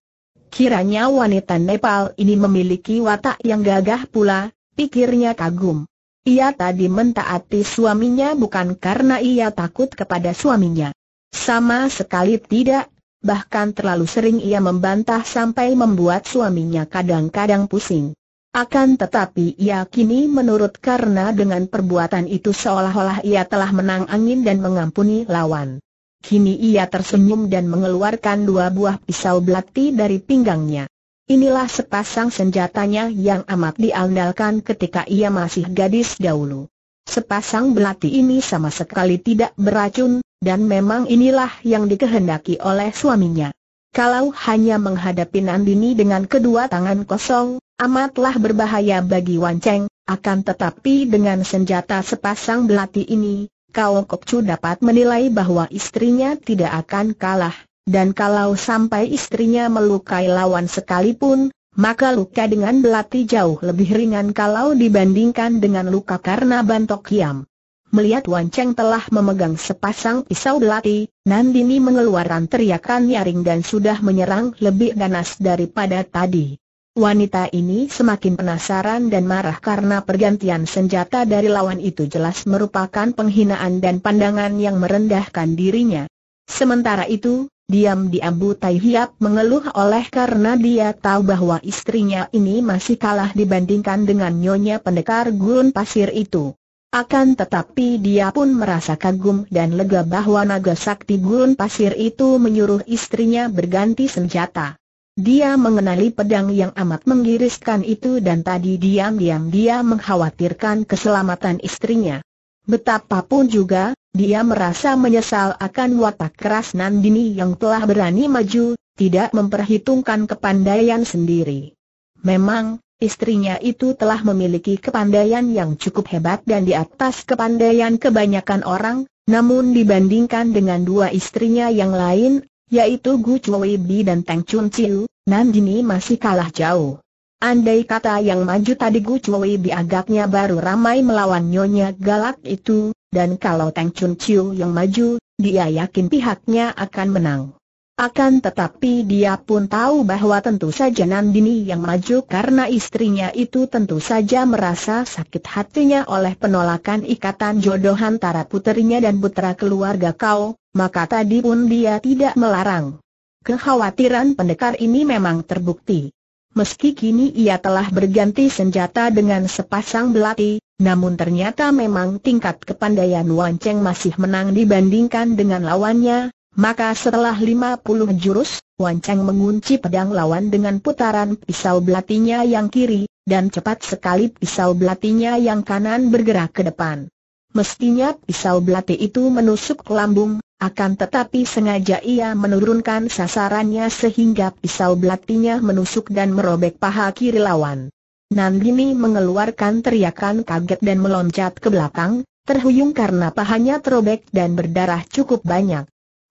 Kiranya wanita Nepal ini memiliki watak yang gagah pula, pikirnya kagum. Ia tadi mentaati suaminya bukan karena ia takut kepada suaminya. Sama sekali tidak, bahkan terlalu sering ia membantah sampai membuat suaminya kadang-kadang pusing. Akan tetapi ia kini menurut karena dengan perbuatan itu seolah-olah ia telah menang angin dan mengampuni lawan. Kini ia tersenyum dan mengeluarkan dua buah pisau belati dari pinggangnya. Inilah sepasang senjatanya yang amat diandalkan ketika ia masih gadis dahulu. Sepasang belati ini sama sekali tidak beracun, dan memang inilah yang dikehendaki oleh suaminya. Kalau hanya menghadapi Nandini dengan kedua tangan kosong, amatlah berbahaya bagi Wan Cheng, akan tetapi dengan senjata sepasang belati ini, Kao Kokcu dapat menilai bahwa istrinya tidak akan kalah, dan kalau sampai istrinya melukai lawan sekalipun, maka luka dengan belati jauh lebih ringan kalau dibandingkan dengan luka karena bantok hiam. Melihat Wan Cheng telah memegang sepasang pisau belati, Nandini mengeluarkan teriakan nyaring dan sudah menyerang lebih ganas daripada tadi. Wanita ini semakin penasaran dan marah karena pergantian senjata dari lawan itu jelas merupakan penghinaan dan pandangan yang merendahkan dirinya. Sementara itu, Diam-diam Butai Hiap mengeluh oleh karena dia tahu bahwa istrinya ini masih kalah dibandingkan dengan nyonya pendekar gurun pasir itu. Akan tetapi dia pun merasa kagum dan lega bahwa naga sakti gurun pasir itu menyuruh istrinya berganti senjata. Dia mengenali pedang yang amat menggiriskan itu dan tadi diam-diam dia mengkhawatirkan keselamatan istrinya. Betapapun juga, dia merasa menyesal akan watak keras Nandini yang telah berani maju, tidak memperhitungkan kepandaian sendiri. Memang, istrinya itu telah memiliki kepandaian yang cukup hebat dan di atas kepandaian kebanyakan orang, namun dibandingkan dengan dua istrinya yang lain, yaitu Gu Chui Bi dan Tang Chun Chiu, Nandini masih kalah jauh. Andai kata yang maju tadi Gu Bi biagaknya baru ramai melawan nyonya galak itu, dan kalau Tang Chun Chiu yang maju, dia yakin pihaknya akan menang. Akan tetapi dia pun tahu bahwa tentu saja Nandini yang maju karena istrinya itu tentu saja merasa sakit hatinya oleh penolakan ikatan jodoh antara puterinya dan putra keluarga kau, maka tadi pun dia tidak melarang. Kekhawatiran pendekar ini memang terbukti. Meski kini ia telah berganti senjata dengan sepasang belati, namun ternyata memang tingkat kepandaian Wan Cheng masih menang dibandingkan dengan lawannya, maka setelah 50 jurus, Wan Cheng mengunci pedang lawan dengan putaran pisau belatinya yang kiri, dan cepat sekali pisau belatinya yang kanan bergerak ke depan. Mestinya pisau belati itu menusuk lambung, akan tetapi sengaja ia menurunkan sasarannya sehingga pisau belatinya menusuk dan merobek paha kiri lawan. Nandini mengeluarkan teriakan kaget dan meloncat ke belakang, terhuyung karena pahanya terobek dan berdarah cukup banyak.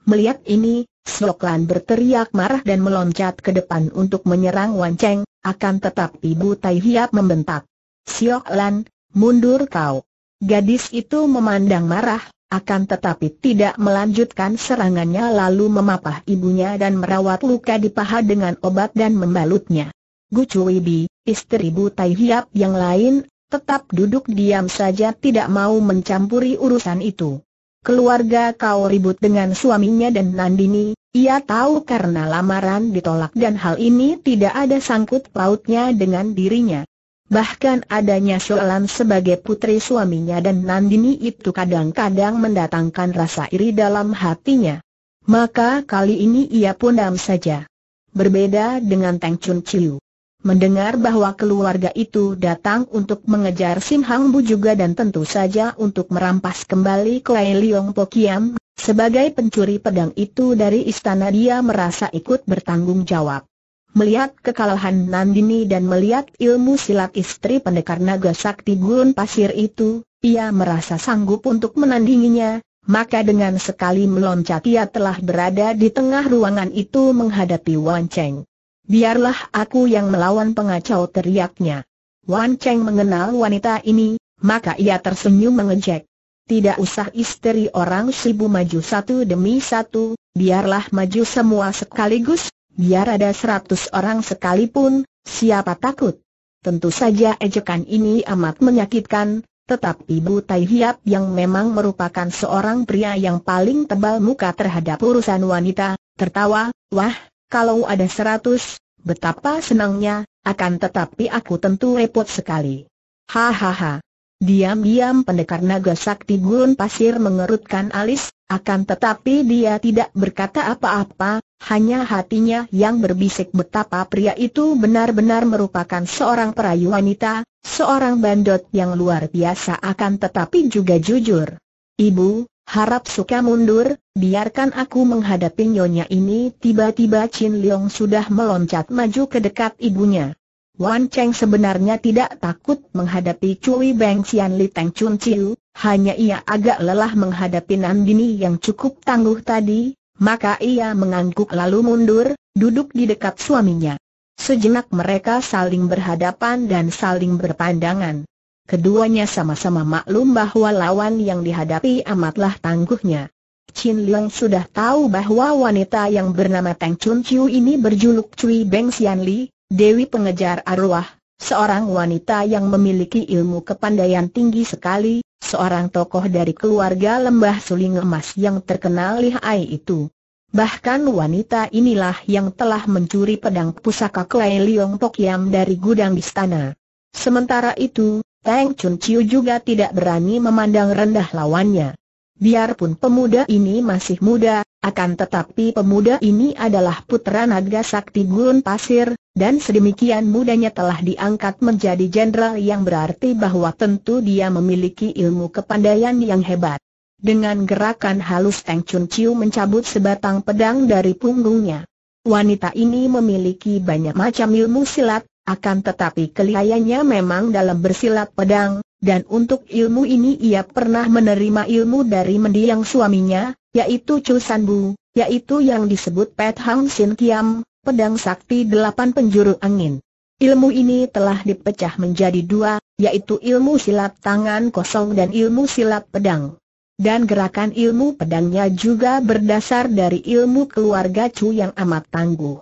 Melihat ini, Sloklan berteriak marah dan meloncat ke depan untuk menyerang Wan Cheng, akan tetapi Butai Hiap membentak. Sioklan, mundur kau. Gadis itu memandang marah, akan tetapi tidak melanjutkan serangannya lalu memapah ibunya dan merawat luka di paha dengan obat dan membalutnya. Gu Cui Bi, istri Bu Tai Hiap yang lain, tetap duduk diam saja tidak mau mencampuri urusan itu. Keluarga kau ribut dengan suaminya dan Nandini, ia tahu karena lamaran ditolak dan hal ini tidak ada sangkut pautnya dengan dirinya. Bahkan adanya Soalan sebagai putri suaminya dan Nandini itu kadang-kadang mendatangkan rasa iri dalam hatinya. Maka kali ini ia pun dam saja. Berbeda dengan Teng Chun Chiu. Mendengar bahwa keluarga itu datang untuk mengejar Sim Hang Bu juga dan tentu saja untuk merampas kembali Kuei Leong Po Kiam, sebagai pencuri pedang itu dari istana dia merasa ikut bertanggung jawab. Melihat kekalahan Nandini dan melihat ilmu silat istri pendekar naga sakti gurun pasir itu, ia merasa sanggup untuk menandinginya, maka dengan sekali meloncat ia telah berada di tengah ruangan itu menghadapi Wan Cheng. Biarlah aku yang melawan pengacau teriaknya. Wan Cheng mengenal wanita ini, maka ia tersenyum mengejek. Tidak usah istri orang sibu maju satu demi satu, biarlah maju semua sekaligus, Biar ada seratus orang sekalipun, siapa takut? Tentu saja ejekan ini amat menyakitkan, tetapi Bu Tai Hiap yang memang merupakan seorang pria yang paling tebal muka terhadap urusan wanita, tertawa, wah, kalau ada seratus, betapa senangnya, akan tetapi aku tentu repot sekali. Hahaha. Diam-diam pendekar naga sakti gurun pasir mengerutkan alis, akan tetapi dia tidak berkata apa-apa, hanya hatinya yang berbisik betapa pria itu benar-benar merupakan seorang perayu wanita, seorang bandot yang luar biasa akan tetapi juga jujur. Ibu, harap suka mundur, biarkan aku menghadapi nyonya ini tiba-tiba Chin Leong sudah meloncat maju ke dekat ibunya. Wan Cheng sebenarnya tidak takut menghadapi Cui Beng Xian Li Teng Chun Chiu, hanya ia agak lelah menghadapi Nandini yang cukup tangguh tadi, maka ia mengangguk lalu mundur, duduk di dekat suaminya. Sejenak mereka saling berhadapan dan saling berpandangan. Keduanya sama-sama maklum bahwa lawan yang dihadapi amatlah tangguhnya. Chin Leong sudah tahu bahwa wanita yang bernama Tang Chun Chiu ini berjuluk Cui Beng Xian Li, Dewi Pengejar Arwah, seorang wanita yang memiliki ilmu kepandaian tinggi sekali, seorang tokoh dari keluarga lembah suling emas yang terkenal lihai itu. Bahkan wanita inilah yang telah mencuri pedang pusaka Klai Liong Pokyam dari gudang istana. Sementara itu, Teng Chun Chiu juga tidak berani memandang rendah lawannya. Biarpun pemuda ini masih muda, akan tetapi pemuda ini adalah putra naga sakti gurun pasir, dan sedemikian mudanya telah diangkat menjadi jenderal yang berarti bahwa tentu dia memiliki ilmu kepandaian yang hebat. Dengan gerakan halus Teng Chun Chiu mencabut sebatang pedang dari punggungnya. Wanita ini memiliki banyak macam ilmu silat, akan tetapi kelihayannya memang dalam bersilat pedang, dan untuk ilmu ini ia pernah menerima ilmu dari mendiang suaminya, yaitu Chu San Bu, yaitu yang disebut Pet Hang Sin Kiam, pedang sakti delapan penjuru angin. Ilmu ini telah dipecah menjadi dua, yaitu ilmu silat tangan kosong dan ilmu silat pedang. Dan gerakan ilmu pedangnya juga berdasar dari ilmu keluarga Chu yang amat tangguh.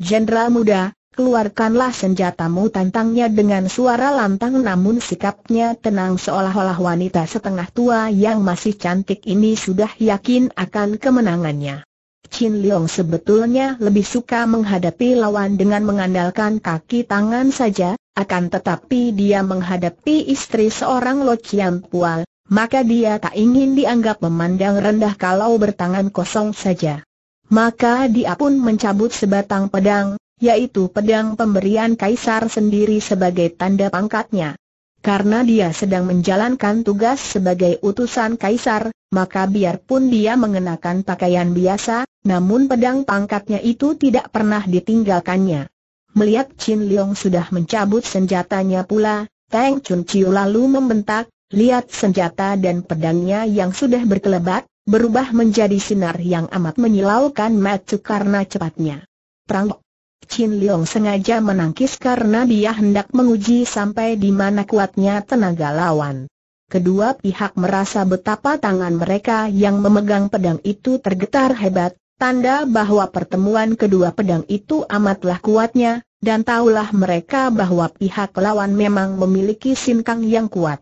Jenderal muda, Keluarkanlah senjatamu tantangnya dengan suara lantang namun sikapnya tenang seolah-olah wanita setengah tua yang masih cantik ini sudah yakin akan kemenangannya. Chin Leong sebetulnya lebih suka menghadapi lawan dengan mengandalkan kaki tangan saja, akan tetapi dia menghadapi istri seorang Lo Chiam Pual, maka dia tak ingin dianggap memandang rendah kalau bertangan kosong saja. Maka dia pun mencabut sebatang pedang, yaitu pedang pemberian kaisar sendiri sebagai tanda pangkatnya. Karena dia sedang menjalankan tugas sebagai utusan kaisar, maka biarpun dia mengenakan pakaian biasa, namun pedang pangkatnya itu tidak pernah ditinggalkannya. Melihat Chin Leong sudah mencabut senjatanya pula, Tang Chun Chiu lalu membentak, lihat senjata dan pedangnya yang sudah berkelebat, berubah menjadi sinar yang amat menyilaukan mata karena cepatnya. Perang Chin Leong sengaja menangkis karena dia hendak menguji sampai di mana kuatnya tenaga lawan. Kedua pihak merasa betapa tangan mereka yang memegang pedang itu tergetar hebat, tanda bahwa pertemuan kedua pedang itu amatlah kuatnya, dan tahulah mereka bahwa pihak lawan memang memiliki sinkang yang kuat.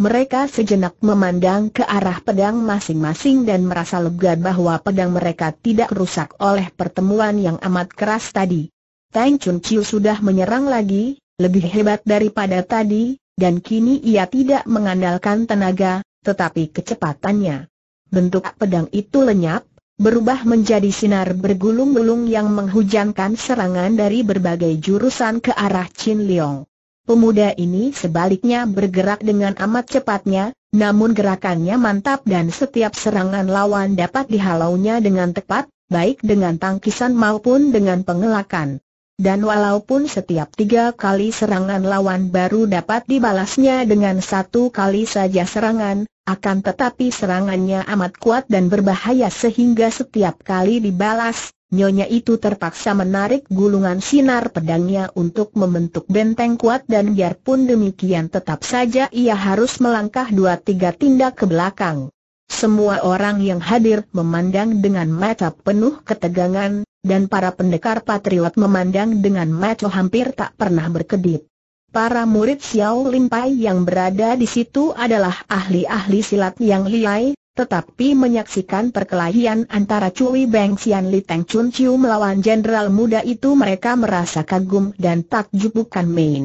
Mereka sejenak memandang ke arah pedang masing-masing dan merasa lega bahwa pedang mereka tidak rusak oleh pertemuan yang amat keras tadi. Tang Chun Chiu sudah menyerang lagi, lebih hebat daripada tadi, dan kini ia tidak mengandalkan tenaga, tetapi kecepatannya. Bentuk pedang itu lenyap, berubah menjadi sinar bergulung-gulung yang menghujankan serangan dari berbagai jurusan ke arah Chin Leong. Pemuda ini sebaliknya bergerak dengan amat cepatnya, namun gerakannya mantap dan setiap serangan lawan dapat dihalaunya dengan tepat, baik dengan tangkisan maupun dengan pengelakan. Dan walaupun setiap tiga kali serangan lawan baru dapat dibalasnya dengan satu kali saja serangan, akan tetapi serangannya amat kuat dan berbahaya sehingga setiap kali dibalas, nyonya itu terpaksa menarik gulungan sinar pedangnya untuk membentuk benteng kuat dan biarpun demikian tetap saja ia harus melangkah dua tiga tindak ke belakang. Semua orang yang hadir memandang dengan mata penuh ketegangan, dan para pendekar patriot memandang dengan mata hampir tak pernah berkedip. Para murid Xiao Limpai yang berada di situ adalah ahli-ahli silat yang liai, tetapi menyaksikan perkelahian antara Cui Beng Xian Li Teng Chun Chiu melawan jenderal muda itu mereka merasa kagum dan takjub bukan main.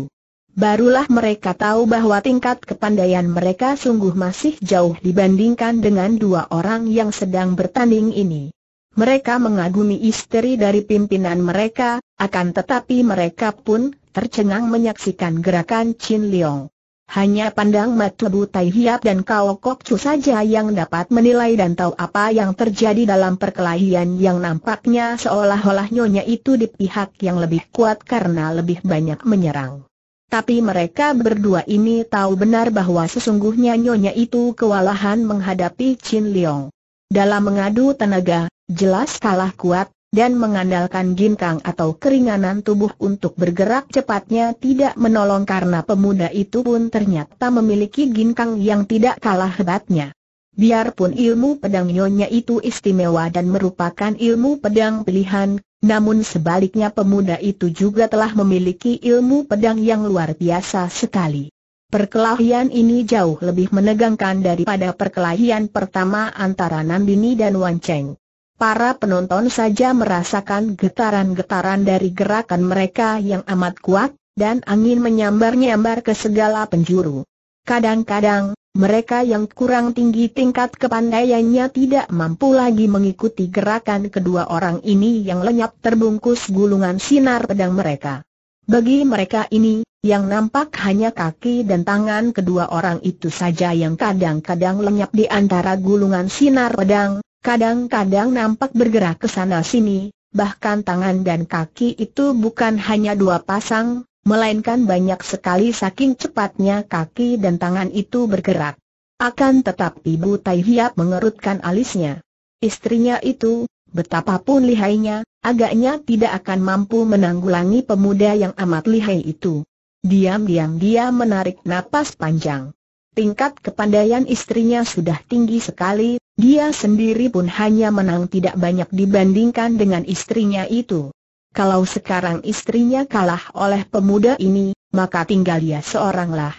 Barulah mereka tahu bahwa tingkat kepandaian mereka sungguh masih jauh dibandingkan dengan dua orang yang sedang bertanding ini. Mereka mengagumi istri dari pimpinan mereka, akan tetapi mereka pun tercengang menyaksikan gerakan Chin Leong. Hanya pandang mata Tai Hiap dan Kao Kok Chu saja yang dapat menilai dan tahu apa yang terjadi dalam perkelahian yang nampaknya seolah-olah nyonya itu di pihak yang lebih kuat karena lebih banyak menyerang. Tapi mereka berdua ini tahu benar bahwa sesungguhnya nyonya itu kewalahan menghadapi Chin Leong. Dalam mengadu tenaga, jelas kalah kuat, dan mengandalkan ginkang atau keringanan tubuh untuk bergerak cepatnya tidak menolong karena pemuda itu pun ternyata memiliki ginkang yang tidak kalah hebatnya. Biarpun ilmu pedang nyonya itu istimewa dan merupakan ilmu pedang pilihan, namun sebaliknya pemuda itu juga telah memiliki ilmu pedang yang luar biasa sekali. Perkelahian ini jauh lebih menegangkan daripada perkelahian pertama antara Nandini dan Wan Cheng. Para penonton saja merasakan getaran-getaran dari gerakan mereka yang amat kuat, dan angin menyambar-nyambar ke segala penjuru. Kadang-kadang, mereka yang kurang tinggi tingkat kepandaiannya tidak mampu lagi mengikuti gerakan kedua orang ini yang lenyap terbungkus gulungan sinar pedang mereka. Bagi mereka ini, yang nampak hanya kaki dan tangan kedua orang itu saja yang kadang-kadang lenyap di antara gulungan sinar pedang, Kadang-kadang nampak bergerak ke sana-sini, bahkan tangan dan kaki itu bukan hanya dua pasang, melainkan banyak sekali saking cepatnya kaki dan tangan itu bergerak. Akan tetapi Bu Tai mengerutkan alisnya. Istrinya itu, betapapun lihainya, agaknya tidak akan mampu menanggulangi pemuda yang amat lihai itu. Diam-diam dia menarik napas panjang. Tingkat kepandaian istrinya sudah tinggi sekali dia sendiri pun hanya menang tidak banyak dibandingkan dengan istrinya itu. Kalau sekarang istrinya kalah oleh pemuda ini, maka tinggal dia seoranglah.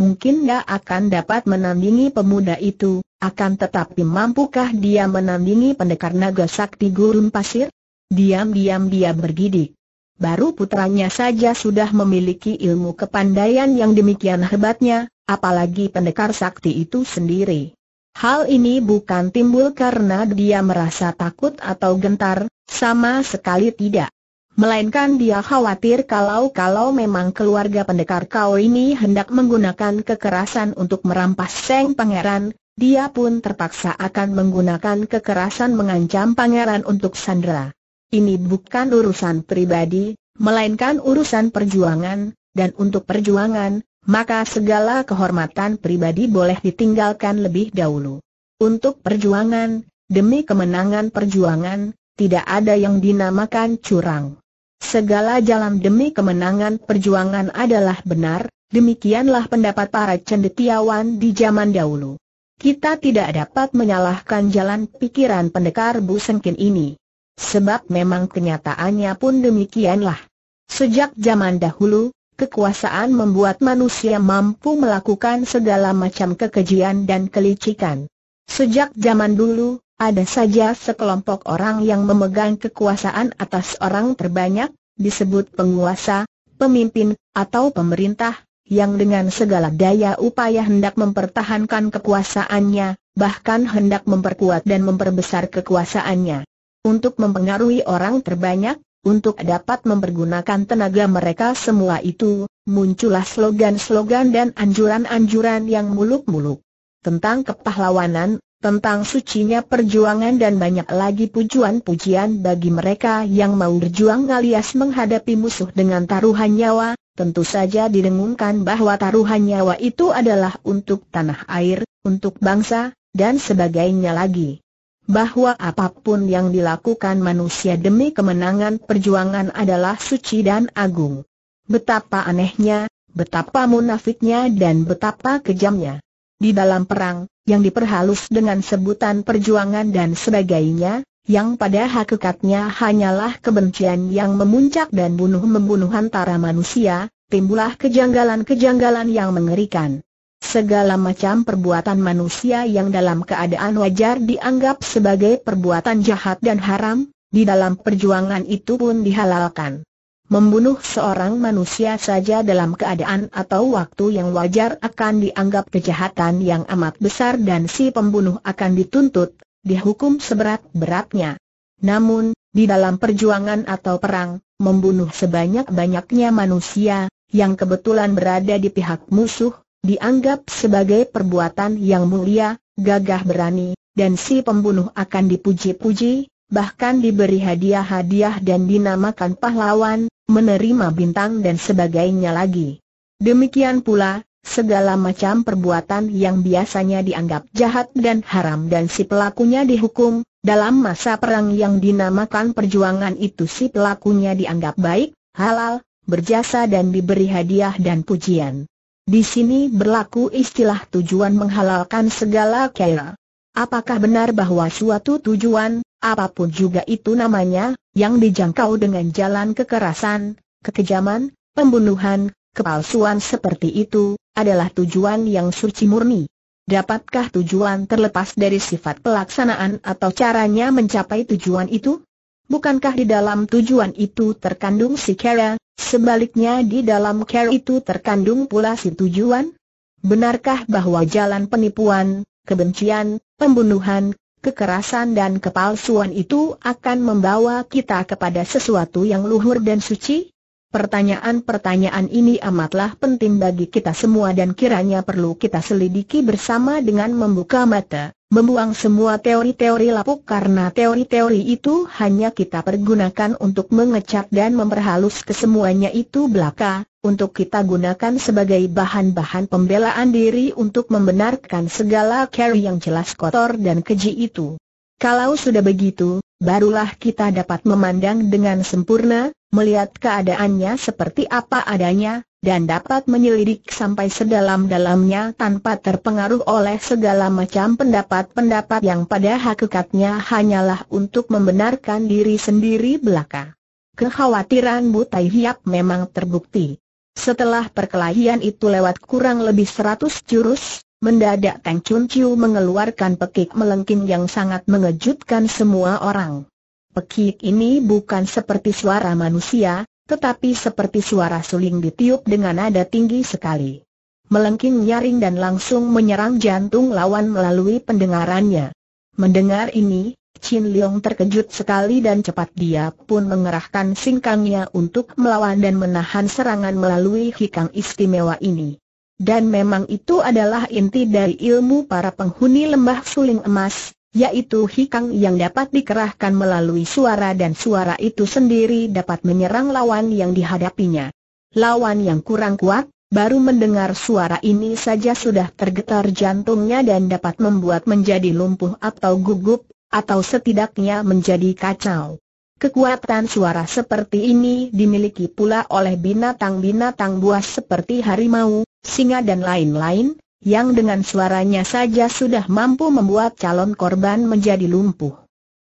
Mungkin dia akan dapat menandingi pemuda itu, akan tetapi mampukah dia menandingi pendekar naga sakti gurun pasir? Diam-diam dia bergidik. Baru putranya saja sudah memiliki ilmu kepandaian yang demikian hebatnya, apalagi pendekar sakti itu sendiri. Hal ini bukan timbul karena dia merasa takut atau gentar, sama sekali tidak. Melainkan dia khawatir kalau-kalau memang keluarga pendekar kau ini hendak menggunakan kekerasan untuk merampas Seng Pangeran, dia pun terpaksa akan menggunakan kekerasan mengancam Pangeran untuk Sandra. Ini bukan urusan pribadi, melainkan urusan perjuangan, dan untuk perjuangan, maka segala kehormatan pribadi boleh ditinggalkan lebih dahulu. Untuk perjuangan, demi kemenangan perjuangan, tidak ada yang dinamakan curang. Segala jalan demi kemenangan perjuangan adalah benar, demikianlah pendapat para cendekiawan di zaman dahulu. Kita tidak dapat menyalahkan jalan pikiran pendekar Bu Sengkin ini. Sebab memang kenyataannya pun demikianlah. Sejak zaman dahulu, Kekuasaan membuat manusia mampu melakukan segala macam kekejian dan kelicikan. Sejak zaman dulu, ada saja sekelompok orang yang memegang kekuasaan atas orang terbanyak, disebut penguasa, pemimpin, atau pemerintah, yang dengan segala daya upaya hendak mempertahankan kekuasaannya, bahkan hendak memperkuat dan memperbesar kekuasaannya. Untuk mempengaruhi orang terbanyak, untuk dapat mempergunakan tenaga mereka semua itu, muncullah slogan-slogan dan anjuran-anjuran yang muluk-muluk. Tentang kepahlawanan, tentang sucinya perjuangan dan banyak lagi pujian pujian bagi mereka yang mau berjuang alias menghadapi musuh dengan taruhan nyawa, tentu saja didengungkan bahwa taruhan nyawa itu adalah untuk tanah air, untuk bangsa, dan sebagainya lagi bahwa apapun yang dilakukan manusia demi kemenangan perjuangan adalah suci dan agung. Betapa anehnya, betapa munafiknya dan betapa kejamnya. Di dalam perang, yang diperhalus dengan sebutan perjuangan dan sebagainya, yang pada hakikatnya hanyalah kebencian yang memuncak dan bunuh-membunuh antara manusia, timbulah kejanggalan-kejanggalan yang mengerikan. Segala macam perbuatan manusia yang dalam keadaan wajar dianggap sebagai perbuatan jahat dan haram, di dalam perjuangan itu pun dihalalkan. Membunuh seorang manusia saja dalam keadaan atau waktu yang wajar akan dianggap kejahatan yang amat besar dan si pembunuh akan dituntut, dihukum seberat-beratnya. Namun, di dalam perjuangan atau perang, membunuh sebanyak-banyaknya manusia, yang kebetulan berada di pihak musuh, dianggap sebagai perbuatan yang mulia, gagah berani, dan si pembunuh akan dipuji-puji, bahkan diberi hadiah-hadiah dan dinamakan pahlawan, menerima bintang dan sebagainya lagi. Demikian pula, segala macam perbuatan yang biasanya dianggap jahat dan haram dan si pelakunya dihukum, dalam masa perang yang dinamakan perjuangan itu si pelakunya dianggap baik, halal, berjasa dan diberi hadiah dan pujian. Di sini berlaku istilah tujuan menghalalkan segala kaya. Apakah benar bahwa suatu tujuan, apapun juga itu namanya, yang dijangkau dengan jalan kekerasan, kekejaman, pembunuhan, kepalsuan seperti itu, adalah tujuan yang suci murni? Dapatkah tujuan terlepas dari sifat pelaksanaan atau caranya mencapai tujuan itu? Bukankah di dalam tujuan itu terkandung si Kera, sebaliknya di dalam Kera itu terkandung pula si tujuan? Benarkah bahwa jalan penipuan, kebencian, pembunuhan, kekerasan dan kepalsuan itu akan membawa kita kepada sesuatu yang luhur dan suci? Pertanyaan-pertanyaan ini amatlah penting bagi kita semua dan kiranya perlu kita selidiki bersama dengan membuka mata, membuang semua teori-teori lapuk karena teori-teori itu hanya kita pergunakan untuk mengecat dan memperhalus kesemuanya itu belaka, untuk kita gunakan sebagai bahan-bahan pembelaan diri untuk membenarkan segala carry yang jelas kotor dan keji itu. Kalau sudah begitu, barulah kita dapat memandang dengan sempurna, melihat keadaannya seperti apa adanya, dan dapat menyelidik sampai sedalam-dalamnya tanpa terpengaruh oleh segala macam pendapat-pendapat yang pada hakikatnya hanyalah untuk membenarkan diri sendiri belaka. Kekhawatiran Butai Hiap memang terbukti. Setelah perkelahian itu lewat kurang lebih 100 jurus, Mendadak Tang Chun Chiu mengeluarkan pekik melengking yang sangat mengejutkan semua orang. Pekik ini bukan seperti suara manusia, tetapi seperti suara suling ditiup dengan nada tinggi sekali. Melengking nyaring dan langsung menyerang jantung lawan melalui pendengarannya. Mendengar ini, Chin Leong terkejut sekali dan cepat dia pun mengerahkan singkangnya untuk melawan dan menahan serangan melalui hikang istimewa ini. Dan memang itu adalah inti dari ilmu para penghuni lembah suling emas, yaitu hikang yang dapat dikerahkan melalui suara dan suara itu sendiri dapat menyerang lawan yang dihadapinya. Lawan yang kurang kuat, baru mendengar suara ini saja sudah tergetar jantungnya dan dapat membuat menjadi lumpuh atau gugup, atau setidaknya menjadi kacau. Kekuatan suara seperti ini dimiliki pula oleh binatang-binatang buas seperti harimau, singa dan lain-lain, yang dengan suaranya saja sudah mampu membuat calon korban menjadi lumpuh.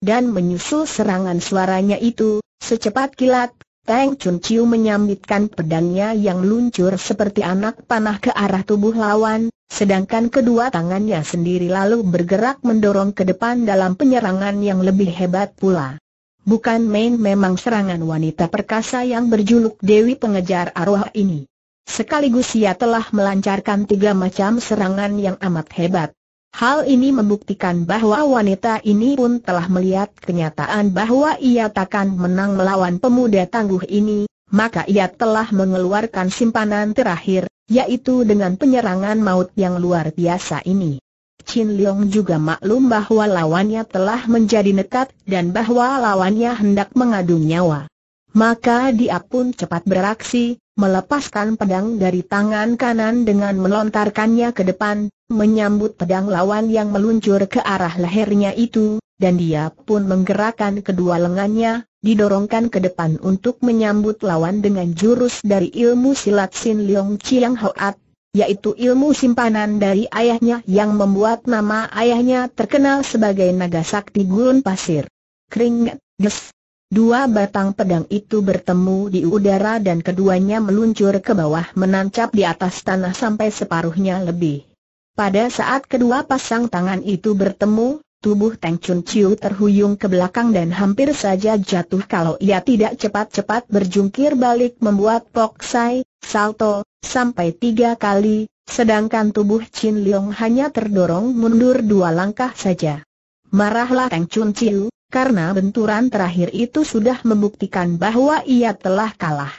Dan menyusul serangan suaranya itu, secepat kilat, Teng Chun Chiu menyambitkan pedangnya yang luncur seperti anak panah ke arah tubuh lawan, sedangkan kedua tangannya sendiri lalu bergerak mendorong ke depan dalam penyerangan yang lebih hebat pula. Bukan main memang serangan wanita perkasa yang berjuluk Dewi Pengejar Arwah ini. Sekaligus ia telah melancarkan tiga macam serangan yang amat hebat. Hal ini membuktikan bahwa wanita ini pun telah melihat kenyataan bahwa ia takkan menang melawan pemuda tangguh ini, maka ia telah mengeluarkan simpanan terakhir, yaitu dengan penyerangan maut yang luar biasa ini. Chin Leong juga maklum bahwa lawannya telah menjadi nekat dan bahwa lawannya hendak mengadu nyawa. Maka dia pun cepat beraksi, melepaskan pedang dari tangan kanan dengan melontarkannya ke depan, menyambut pedang lawan yang meluncur ke arah lehernya itu, dan dia pun menggerakkan kedua lengannya, didorongkan ke depan untuk menyambut lawan dengan jurus dari ilmu silat Sin Leong Chiang Hoat, yaitu ilmu simpanan dari ayahnya yang membuat nama ayahnya terkenal sebagai naga sakti gurun pasir. Kering, ges. Dua batang pedang itu bertemu di udara dan keduanya meluncur ke bawah menancap di atas tanah sampai separuhnya lebih. Pada saat kedua pasang tangan itu bertemu, tubuh Teng Chun Chiu terhuyung ke belakang dan hampir saja jatuh kalau ia tidak cepat-cepat berjungkir balik membuat Sai, salto, sampai tiga kali, sedangkan tubuh Chin Leong hanya terdorong mundur dua langkah saja. Marahlah Teng Chun Chiu, karena benturan terakhir itu sudah membuktikan bahwa ia telah kalah.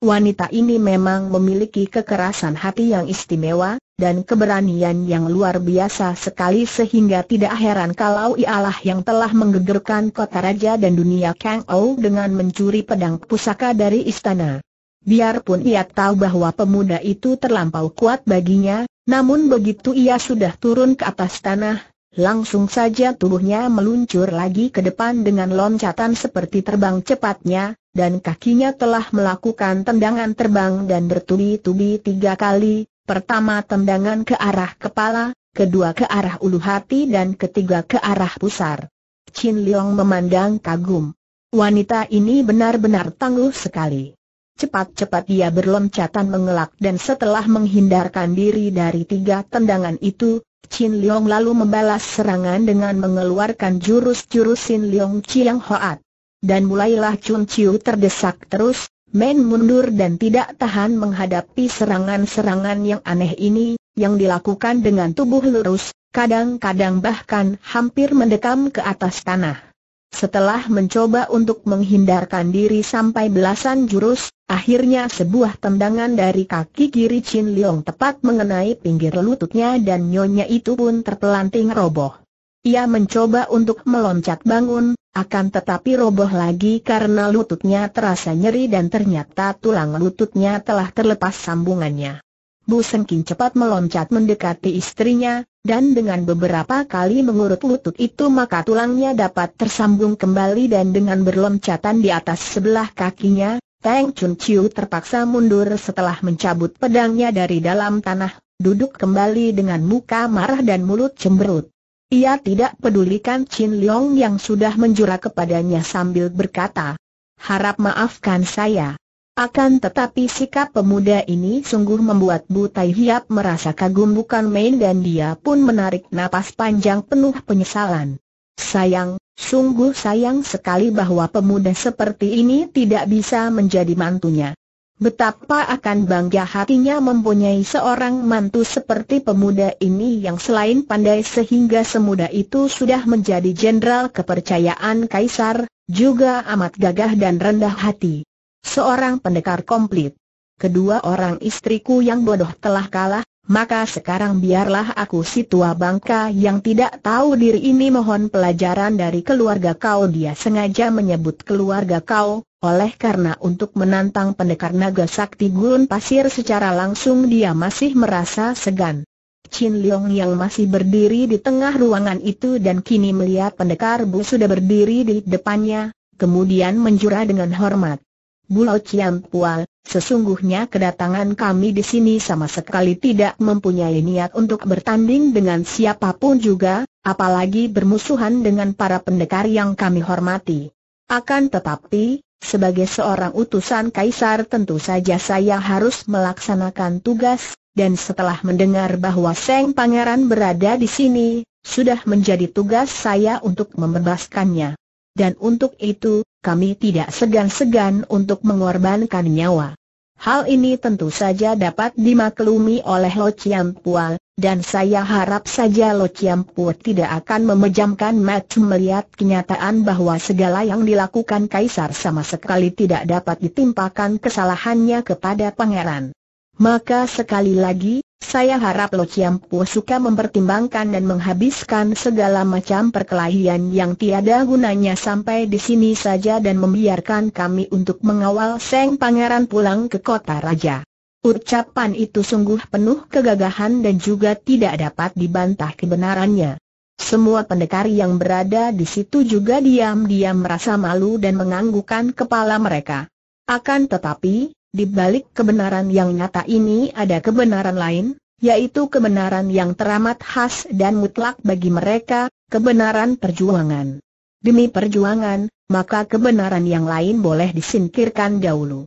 Wanita ini memang memiliki kekerasan hati yang istimewa, dan keberanian yang luar biasa sekali sehingga tidak heran kalau ialah yang telah menggegerkan kota raja dan dunia Kang Ou dengan mencuri pedang pusaka dari istana. Biarpun ia tahu bahwa pemuda itu terlampau kuat baginya, namun begitu ia sudah turun ke atas tanah, Langsung saja tubuhnya meluncur lagi ke depan dengan loncatan seperti terbang cepatnya, dan kakinya telah melakukan tendangan terbang dan bertubi-tubi tiga kali, pertama tendangan ke arah kepala, kedua ke arah ulu hati dan ketiga ke arah pusar. Chin Leong memandang kagum. Wanita ini benar-benar tangguh sekali. Cepat-cepat ia berloncatan mengelak dan setelah menghindarkan diri dari tiga tendangan itu, Chin Leong lalu membalas serangan dengan mengeluarkan jurus-jurus Chin Leong Chiang Hoat. Dan mulailah Chun Chiu terdesak terus, men mundur dan tidak tahan menghadapi serangan-serangan yang aneh ini, yang dilakukan dengan tubuh lurus, kadang-kadang bahkan hampir mendekam ke atas tanah. Setelah mencoba untuk menghindarkan diri sampai belasan jurus, akhirnya sebuah tendangan dari kaki kiri Chin Leong tepat mengenai pinggir lututnya dan nyonya itu pun terpelanting roboh. Ia mencoba untuk meloncat bangun, akan tetapi roboh lagi karena lututnya terasa nyeri dan ternyata tulang lututnya telah terlepas sambungannya. Bu Sengking cepat meloncat mendekati istrinya, dan dengan beberapa kali mengurut lutut itu maka tulangnya dapat tersambung kembali dan dengan berloncatan di atas sebelah kakinya, Teng Chun Chiu terpaksa mundur setelah mencabut pedangnya dari dalam tanah, duduk kembali dengan muka marah dan mulut cemberut. Ia tidak pedulikan Chin Leong yang sudah menjura kepadanya sambil berkata, Harap maafkan saya. Akan tetapi sikap pemuda ini sungguh membuat Bu Tai Hiap merasa kagum bukan main dan dia pun menarik napas panjang penuh penyesalan. Sayang, sungguh sayang sekali bahwa pemuda seperti ini tidak bisa menjadi mantunya. Betapa akan bangga hatinya mempunyai seorang mantu seperti pemuda ini yang selain pandai sehingga semuda itu sudah menjadi jenderal kepercayaan kaisar, juga amat gagah dan rendah hati. Seorang pendekar komplit. Kedua orang istriku yang bodoh telah kalah, maka sekarang biarlah aku si tua bangka yang tidak tahu diri ini mohon pelajaran dari keluarga kau dia sengaja menyebut keluarga kau, oleh karena untuk menantang pendekar naga sakti gurun pasir secara langsung dia masih merasa segan. Chin Leong yang masih berdiri di tengah ruangan itu dan kini melihat pendekar Bu sudah berdiri di depannya, kemudian menjura dengan hormat. Bulau Ciampual, sesungguhnya kedatangan kami di sini sama sekali tidak mempunyai niat untuk bertanding dengan siapapun juga, apalagi bermusuhan dengan para pendekar yang kami hormati. Akan tetapi, sebagai seorang utusan kaisar tentu saja saya harus melaksanakan tugas, dan setelah mendengar bahwa Seng Pangeran berada di sini, sudah menjadi tugas saya untuk membebaskannya. Dan untuk itu, kami tidak segan-segan untuk mengorbankan nyawa. Hal ini tentu saja dapat dimaklumi oleh Lo Chiam Pual, dan saya harap saja Lo Chiam Pual tidak akan memejamkan mata melihat kenyataan bahwa segala yang dilakukan Kaisar sama sekali tidak dapat ditimpakan kesalahannya kepada pangeran. Maka sekali lagi, saya harap Lo Ciampu suka mempertimbangkan dan menghabiskan segala macam perkelahian yang tiada gunanya sampai di sini saja dan membiarkan kami untuk mengawal Seng Pangeran pulang ke kota raja. Ucapan itu sungguh penuh kegagahan dan juga tidak dapat dibantah kebenarannya. Semua pendekar yang berada di situ juga diam-diam merasa malu dan menganggukkan kepala mereka. Akan tetapi, di balik kebenaran yang nyata ini ada kebenaran lain, yaitu kebenaran yang teramat khas dan mutlak bagi mereka, kebenaran perjuangan. Demi perjuangan, maka kebenaran yang lain boleh disingkirkan dahulu.